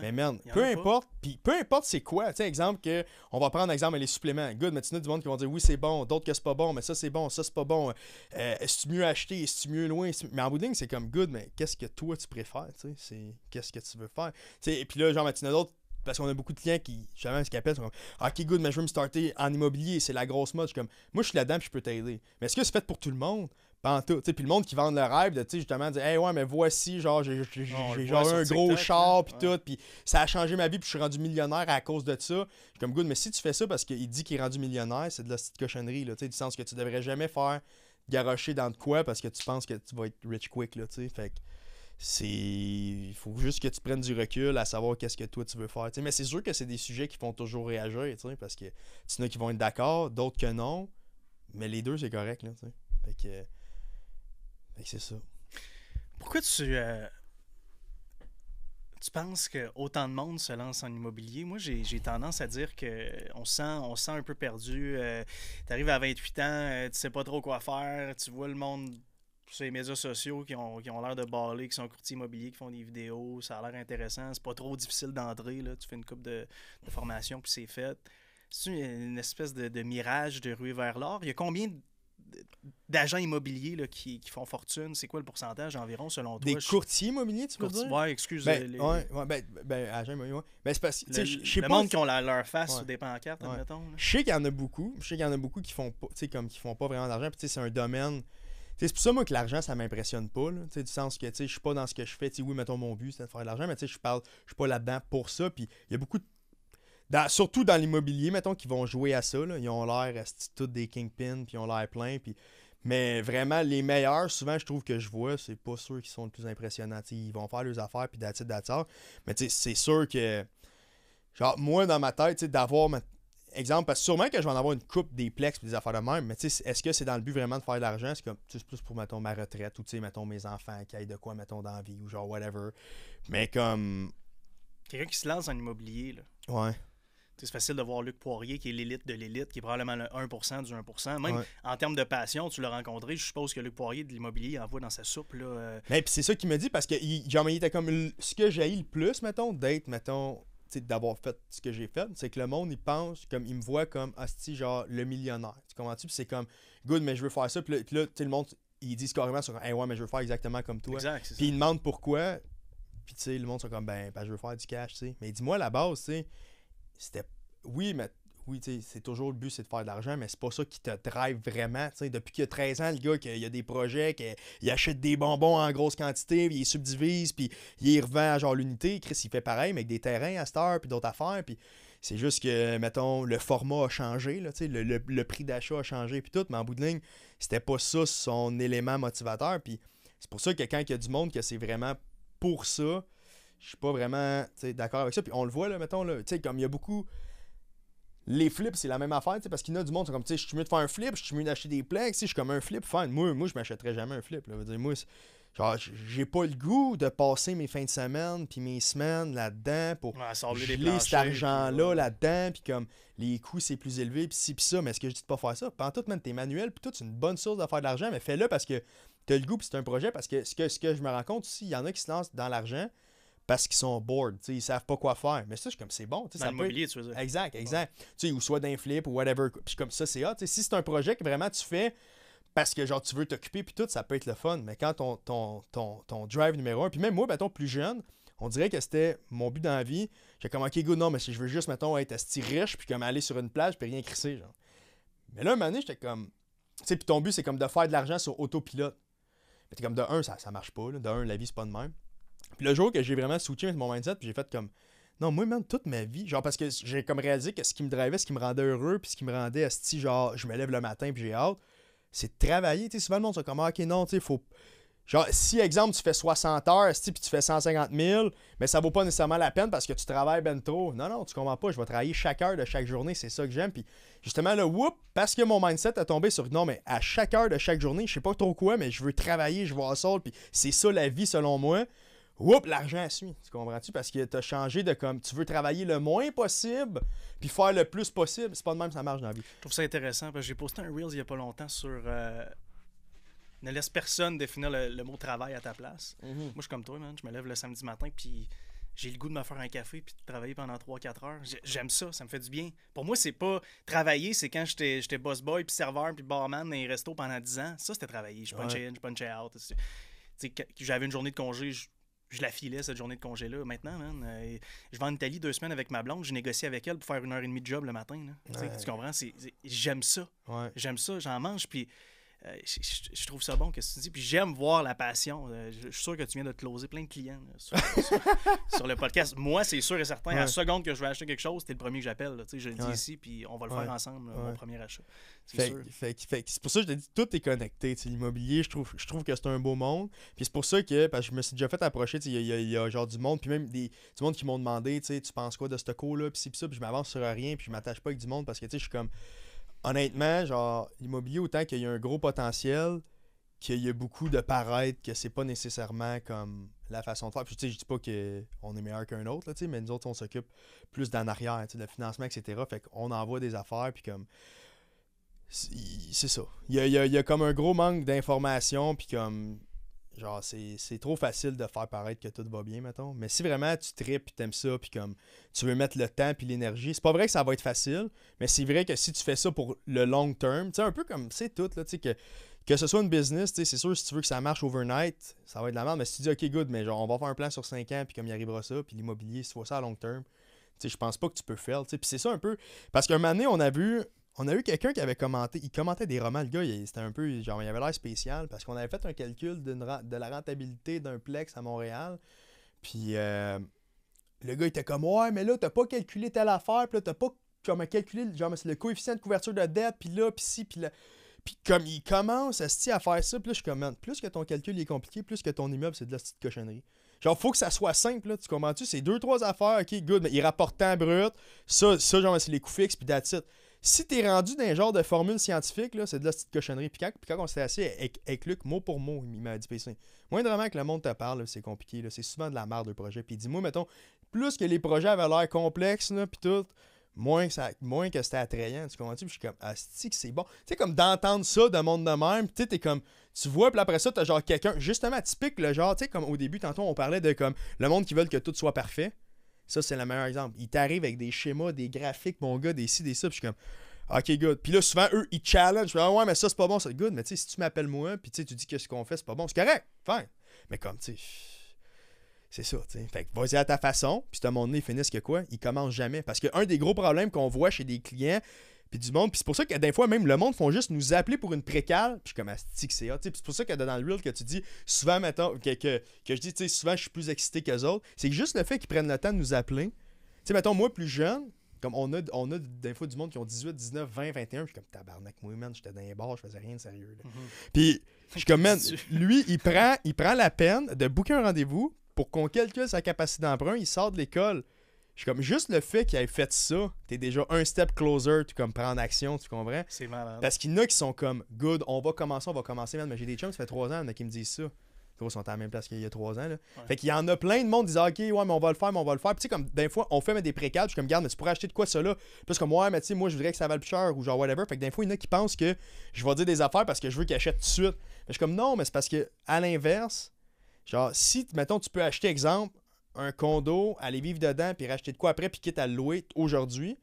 S2: mais merde, peu importe, puis peu importe c'est quoi. Tu sais, exemple que, on va prendre exemple les suppléments. Good, mais tu as du monde qui vont dire oui, c'est bon, d'autres que c'est pas bon, mais ça c'est bon, ça c'est pas bon. Euh, est-ce que tu mieux acheter, est-ce que tu mieux loin? Mais en bout de ligne, c'est comme good, mais qu'est-ce que toi tu préfères, tu sais? C'est qu'est-ce que tu veux faire? Tu et puis là, genre, d'autres parce qu'on a beaucoup de clients qui, justement, ce qu'ils appellent, sont comme Ok, good, mais je veux me starter en immobilier, c'est la grosse mode. Je suis comme Moi, je suis là-dedans, je peux t'aider. Mais est-ce que c'est fait pour tout le monde Pas en tout. Puis le monde qui vend le rêve de, tu justement, dire Hey, ouais, mais voici, genre, j'ai ah, genre un gros char, puis tout, puis ça a changé ma vie, puis je suis rendu millionnaire à cause de ça. Je suis comme Good, mais si tu fais ça parce qu'il dit qu'il est rendu millionnaire, c'est de la petite cochonnerie, là, tu sais, du sens que tu devrais jamais faire garocher dans de quoi parce que tu penses que tu vas être rich quick, là, tu sais. Fait c'est il faut juste que tu prennes du recul à savoir qu'est-ce que toi tu veux faire. mais c'est sûr que c'est des sujets qui font toujours réagir, parce que tu en qui vont être d'accord, d'autres que non, mais les deux c'est correct. fait que, c'est ça.
S1: Pourquoi tu euh, tu penses que autant de monde se lance en immobilier Moi, j'ai, tendance à dire que on sent on sent un peu perdu. Euh, tu arrives à 28 ans, euh, tu sais pas trop quoi faire, tu vois le monde sur les médias sociaux qui ont, ont l'air de baller, qui sont courtiers immobiliers, qui font des vidéos, ça a l'air intéressant, c'est pas trop difficile d'entrer, là. tu fais une coupe de, de formation, puis c'est fait. C'est une espèce de, mirage de ruée vers l'or. Il y a combien d'agents immobiliers là, qui, font fortune, c'est quoi le pourcentage environ selon toi? Des courtiers
S2: immobiliers, tu courtiers? Oui, excuse. Ben, les... ouais, ouais, ben, ben, agents immobiliers, oui. Ben, c'est parce que, monde qui ont leur face sur des pancartes, admettons. Je sais qu'il y en a beaucoup. Je sais qu'il y en a beaucoup qui font pas, comme, qui font pas vraiment d'argent. Puis, c'est un domaine c'est pour ça, moi, que l'argent, ça m'impressionne pas. Là, du sens que je suis pas dans ce que je fais. oui, mettons mon but, c'est de faire de l'argent, mais je parle, je suis pas là-dedans pour ça. Puis il y a beaucoup surtout dans l'immobilier, mettons, qui vont jouer à ça. Là. Ils ont l'air tous des kingpins, puis ils ont l'air plein. Puis... Mais vraiment, les meilleurs, souvent, je trouve que je vois, c'est pas ceux qui sont les plus impressionnants. ils vont faire leurs affaires, puis d'attitude, Mais c'est sûr que, genre, moi, dans ma tête, d'avoir exemple, parce que sûrement que je vais en avoir une coupe des plexes des affaires de même, mais tu sais est-ce que c'est dans le but vraiment de faire de l'argent? Est-ce que c'est plus pour, mettons, ma retraite ou, tu sais, mettons, mes enfants qui aillent de quoi, mettons, dans la vie ou genre whatever. Mais comme...
S1: Quelqu'un qui se lance en immobilier, là. Ouais. C'est facile de voir Luc Poirier, qui est l'élite de l'élite, qui est probablement le 1% du 1%. Même en termes de passion, tu l'as rencontré. Je suppose que Luc Poirier de l'immobilier envoie dans sa soupe. Là,
S2: Mais euh. ben, c'est ça qu'il me dit parce que il, genre, il était comme ce que j'ai le plus, mettons, d'être, mettons, d'avoir fait ce que j'ai fait, c'est que le monde, il pense, comme, il me voit comme, hostie, ah, genre, le millionnaire. Tu comprends-tu? Puis c'est comme, good, mais je veux faire ça. Puis là, tout le monde, ils disent carrément, sur, ouais, mais je veux faire exactement comme toi. Exact, puis ils demandent pourquoi. Puis, tu sais, le monde sont comme, ben, ben je veux faire du cash, tu sais. Mais dis-moi, la base, tu sais, c'était, oui, mais oui, c'est toujours le but, c'est de faire de l'argent, mais c'est pas ça qui te drive vraiment. sais. Depuis qu'il a 13 ans, le gars, qu'il a des projets, qu'il achète des bonbons en grosse quantité, puis il subdivise, puis il y revend à genre l'unité. Chris, il fait pareil, mais avec des terrains à cette heure, puis d'autres affaires. Puis c'est juste que, mettons, le format a changé, là, le, le, le prix d'achat a changé, puis tout, mais en bout de ligne, c'était pas ça son élément motivateur. Puis c'est pour ça que quand il y a du monde, que c'est vraiment pour ça, je suis pas vraiment d'accord avec ça. Puis on le voit, là, mettons, là, comme il y a beaucoup les flips, c'est la même affaire, parce qu'il y en a du monde, c'est comme, tu sais, je suis mieux de faire un flip, je suis mieux d'acheter des si je suis comme un flip, fan. Moi, moi je m'achèterais jamais un flip. Là. Veux dire, moi, j'ai pas le goût de passer mes fins de semaine, puis mes semaines là-dedans pour geler cet argent-là là-dedans, puis comme, les coûts, c'est plus élevé, puis si, puis ça. Mais est-ce que je dis de pas faire ça? Pendant tout, même tes manuels, puis tout, c'est une bonne source de faire de l'argent, mais fais-le parce que t'as le goût, puis c'est un projet, parce que ce que, ce que je me rends compte aussi, il y en a qui se lancent dans l'argent, parce qu'ils sont bored, ils savent pas quoi faire. Mais ça, je comme, c'est bon. sais, ça peut mobilier, tu veux Exact, exact. Ou soit d'un flip ou whatever. Puis comme ça, c'est hot. sais, si c'est un projet que vraiment tu fais parce que genre tu veux t'occuper puis tout, ça peut être le fun. Mais quand ton, ton, ton, drive numéro un, puis même moi, mettons, plus jeune, on dirait que c'était mon but dans la vie. J'ai comme, ok, good, non, mais si je veux juste, mettons, être assez riche puis comme aller sur une plage puis rien crisser, genre. Mais là, un moment donné, j'étais comme, tu sais, puis ton but, c'est comme de faire de l'argent sur autopilote. Mais t'es comme, de un, ça, ça marche pas. De un, la vie, c'est pas de même le jour que j'ai vraiment avec mon mindset, j'ai fait comme non, moi, même toute ma vie, genre, parce que j'ai comme réalisé que ce qui me drivait, ce qui me rendait heureux, puis ce qui me rendait asti, genre, je me lève le matin, puis j'ai hâte, c'est de travailler. Tu sais, souvent, le monde, c'est comme, ah, ok, non, tu sais, faut. Genre, si, exemple, tu fais 60 heures, asti, puis tu fais 150 000, mais ça vaut pas nécessairement la peine parce que tu travailles ben trop. Non, non, tu comprends pas, je vais travailler chaque heure de chaque journée, c'est ça que j'aime. Puis justement, le whoop, parce que mon mindset a tombé sur, non, mais à chaque heure de chaque journée, je sais pas trop quoi, mais je veux travailler, je vois ça, puis c'est ça la vie selon moi oups, l'argent suit. Tu comprends-tu? Parce que tu as changé de comme tu veux travailler le moins possible puis faire le plus possible. C'est pas de même ça marche dans la vie. Je trouve ça intéressant parce que j'ai posté un Reels il y a pas longtemps sur euh,
S1: Ne laisse personne définir le, mot travail à ta place. Mhm. Moi, je suis comme toi, man. Je me lève le samedi matin puis j'ai le goût de me faire un café puis de travailler pendant 3-4 heures. J'aime ça, ça me fait du bien. Pour moi, c'est pas travailler, c'est quand j'étais boss boy, puis serveur, puis barman dans les restos pendant 10 ans. Ça, c'était travailler. Je punch in, je punch out. J'avais une journée de congé, je la filais cette journée de congé là. Maintenant, man, euh, je vais en Italie deux semaines avec ma blonde, je négocie avec elle pour faire une heure et demie de job le matin. Tu comprends J'aime ça. J'aime ça, j'en mange. Puis euh, je, trouve ça bon que tu dis. Puis j'aime voir la passion. Euh, je, suis sûr que tu viens de te closer plein de clients sur, le podcast. Moi, c'est sûr et certain, à la seconde que je vais acheter quelque chose, t'es le premier que j'appelle. je le dis ici, puis on va le faire ensemble, mon premier achat. C'est sûr.
S2: Fait, c'est pour ça que je te dis, tout est connecté. L'immobilier, je trouve, je trouve que c'est un beau monde. Puis c'est pour ça que, parce que je me suis déjà fait approcher, il y, a genre du monde, puis même des, du monde qui m'ont demandé, tu penses quoi de ce co-là, puis ça, puis je m'avance sur rien, puis je m'attache pas avec du monde parce que tu je suis comme honnêtement, genre, l'immobilier, autant qu'il y a un gros potentiel, qu'il y a beaucoup de paraître, que c'est pas nécessairement comme la façon de faire. Puis, tu sais, je dis pas qu'on est meilleur qu'un autre, mais nous autres, on s'occupe plus d'en arrière, de financement, etc. Fait qu'on envoie des affaires, puis comme. C'est ça. Il y a, comme un gros manque d'informations, puis comme genre, c'est trop facile de faire paraître que tout va bien, mettons. Mais si vraiment tu tripes puis t'aimes ça, puis comme tu veux mettre le temps puis l'énergie, c'est pas vrai que ça va être facile, mais c'est vrai que si tu fais ça pour le long terme, tu sais, un peu comme, c'est tout, là, tu sais, que, ce soit une business, c'est sûr, si tu veux que ça marche overnight, ça va être de la merde, mais si tu dis, OK, good, mais genre, on va faire un plan sur 5 ans, puis comme il arrivera ça, puis l'immobilier, si tu vois ça à long terme, je pense pas que tu peux faire. Puis c'est ça un peu. Parce qu'un moment donné, on a vu, on a eu quelqu'un qui avait commenté, il commentait des romans, le gars, c'était un peu, genre, il avait l'air spécial parce qu'on avait fait un calcul de la rentabilité d'un plex à Montréal. Puis euh, le gars était comme, ouais, mais là, t'as pas calculé telle affaire, puis là, t'as pas comme calculé, genre, le coefficient de couverture de dette, puis là, puis si puis là. Puis comme il commence à, à faire ça, puis je commente, plus que ton calcul est compliqué, plus que ton immeuble, c'est de la petite cochonnerie. Genre, faut que ça soit simple, là, tu comprends-tu? C'est deux, trois affaires, ok, good, mais il rapporte tant brut, ça, ça genre, c'est les coûts fixes, puis that's si t'es rendu d'un genre de formule scientifique, là, c'est de la petite cochonnerie. Puis quand, on s'est assis avec, Luc, mot pour mot, il m'a dit Moins vraiment que le monde te parle, c'est compliqué. C'est souvent de la merde de projet. Puis dis-moi, mettons, plus que les projets avaient l'air complexes, là, puis tout, moins, ça, moins que c'était attrayant. Tu comprends-tu? Puis je suis comme, Astique, c'est bon. Tu sais, comme d'entendre ça de monde de même, tu sais, t'es comme, tu vois, puis après ça, t'as genre quelqu'un, justement, typique, le genre, tu sais, comme au début, tantôt, on parlait de comme le monde qui veut que tout soit parfait. Ça, c'est le meilleur exemple. Ils t'arrivent avec des schémas, des graphiques, mon gars, des ci, des ça. Puis je suis comme, OK, good. Puis là, souvent, eux, ils challenge. Ah ouais, mais ça, c'est pas bon, c'est good. Mais tu sais, si tu m'appelles moi, puis tu dis que ce qu'on fait, c'est pas bon, c'est correct. Fine. Mais comme, tu sais, c'est ça, tu sais. Fait que vas-y à ta façon. Puis à un moment donné, ils finissent que quoi Ils commencent jamais. Parce qu'un des gros problèmes qu'on voit chez des clients, puis du monde. Puis c'est pour ça que des fois, même le monde font juste nous appeler pour une précale. Puis je suis comme astique, c'est c'est pour ça que dans le reel que tu dis, souvent, mettons, que, je dis, souvent, je suis plus excité qu'eux autres. C'est juste le fait qu'ils prennent le temps de nous appeler. Tu sais, mettons, moi, plus jeune, comme on a, on a des fois du monde qui ont 18, 19, 20, 21. Je suis comme tabarnak, moi, man, j'étais dans les bars, je faisais rien de sérieux. Mhm. Puis je comme, man, lui, il prend, il prend la peine de booker un rendez-vous pour qu'on calcule sa capacité d'emprunt, il sort de l'école comme, juste le fait qu'il ait fait ça, t'es déjà un step closer, tu comme prendre action, tu comprends? C'est Parce qu'il y en a qui sont comme, good, on va commencer, on va commencer, man. Mais j'ai des chums, ça fait trois ans, il y en a qui me disent ça. Ils sont à la même place qu'il y a trois ans. Là. Fait qu'il y en a plein de monde qui disent, ok, ouais, mais on va le faire, mais on va le faire. Puis tu sais, comme, des fois, on fait mais des précales, je suis comme, garde, mais tu pourrais acheter de quoi cela? »« parce que comme, ouais, mais tu sais, moi, je voudrais que ça vaille plus cher ou genre whatever. Fait que des fois, il y en a qui pensent que je vais dire des affaires parce que je veux qu'ils achètent tout de suite. Mais je suis comme, non, mais c'est parce que, à l'inverse, Genre, si, mettons, tu peux acheter, exemple, un condo, aller vivre dedans, puis racheter de quoi après, puis quitte à louer aujourd'hui,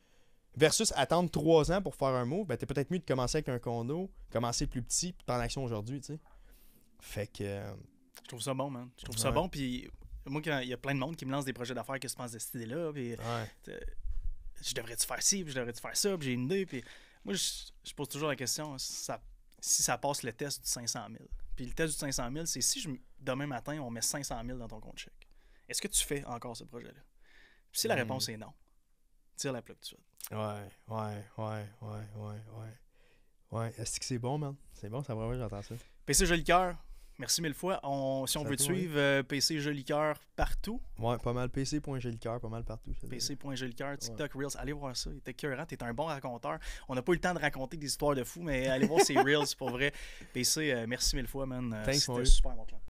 S2: versus attendre trois ans pour faire un mot, ben t'es peut-être mieux de commencer avec un condo, commencer plus petit, puis en action aujourd'hui, tu sais. Fait que. Euh, je trouve ça bon, man. Je trouve ça bon,
S1: puis moi, il y a plein de monde qui me lance des projets d'affaires, qui se que je pense de cette là puis. Euh, je devrais-tu faire ci, puis je devrais-tu faire ça, puis j'ai une idée, puis. Moi, je, pose toujours la question si ça passe le test du 500 000. Puis le test du 500 000, c'est si demain matin, on met 500 000 dans ton compte chèque. Est-ce que tu fais encore ce projet-là? Si la hmm. réponse est non, tire la plug tout de suite.
S2: Ouais, ouais, ouais, ouais, ouais, ouais. Ouais, est-ce que c'est bon, man? C'est bon, ça va vraiment j'entends ça. PC Joli
S1: Cœur, merci mille fois. si on veut te suivre, euh, PC Joli Cœur partout.
S2: Ouais, pas mal. PC.jolicoeur, pas mal partout.
S1: PC.jolicoeur, TikTok, Reels. Allez voir ça. T'es tu t'es un bon raconteur. On n'a pas eu le temps de raconter des histoires de fous, mais allez voir ces
S2: Reels pour vrai. PC, euh, merci mille
S1: fois, man. Euh, Thanks, C'était super, mon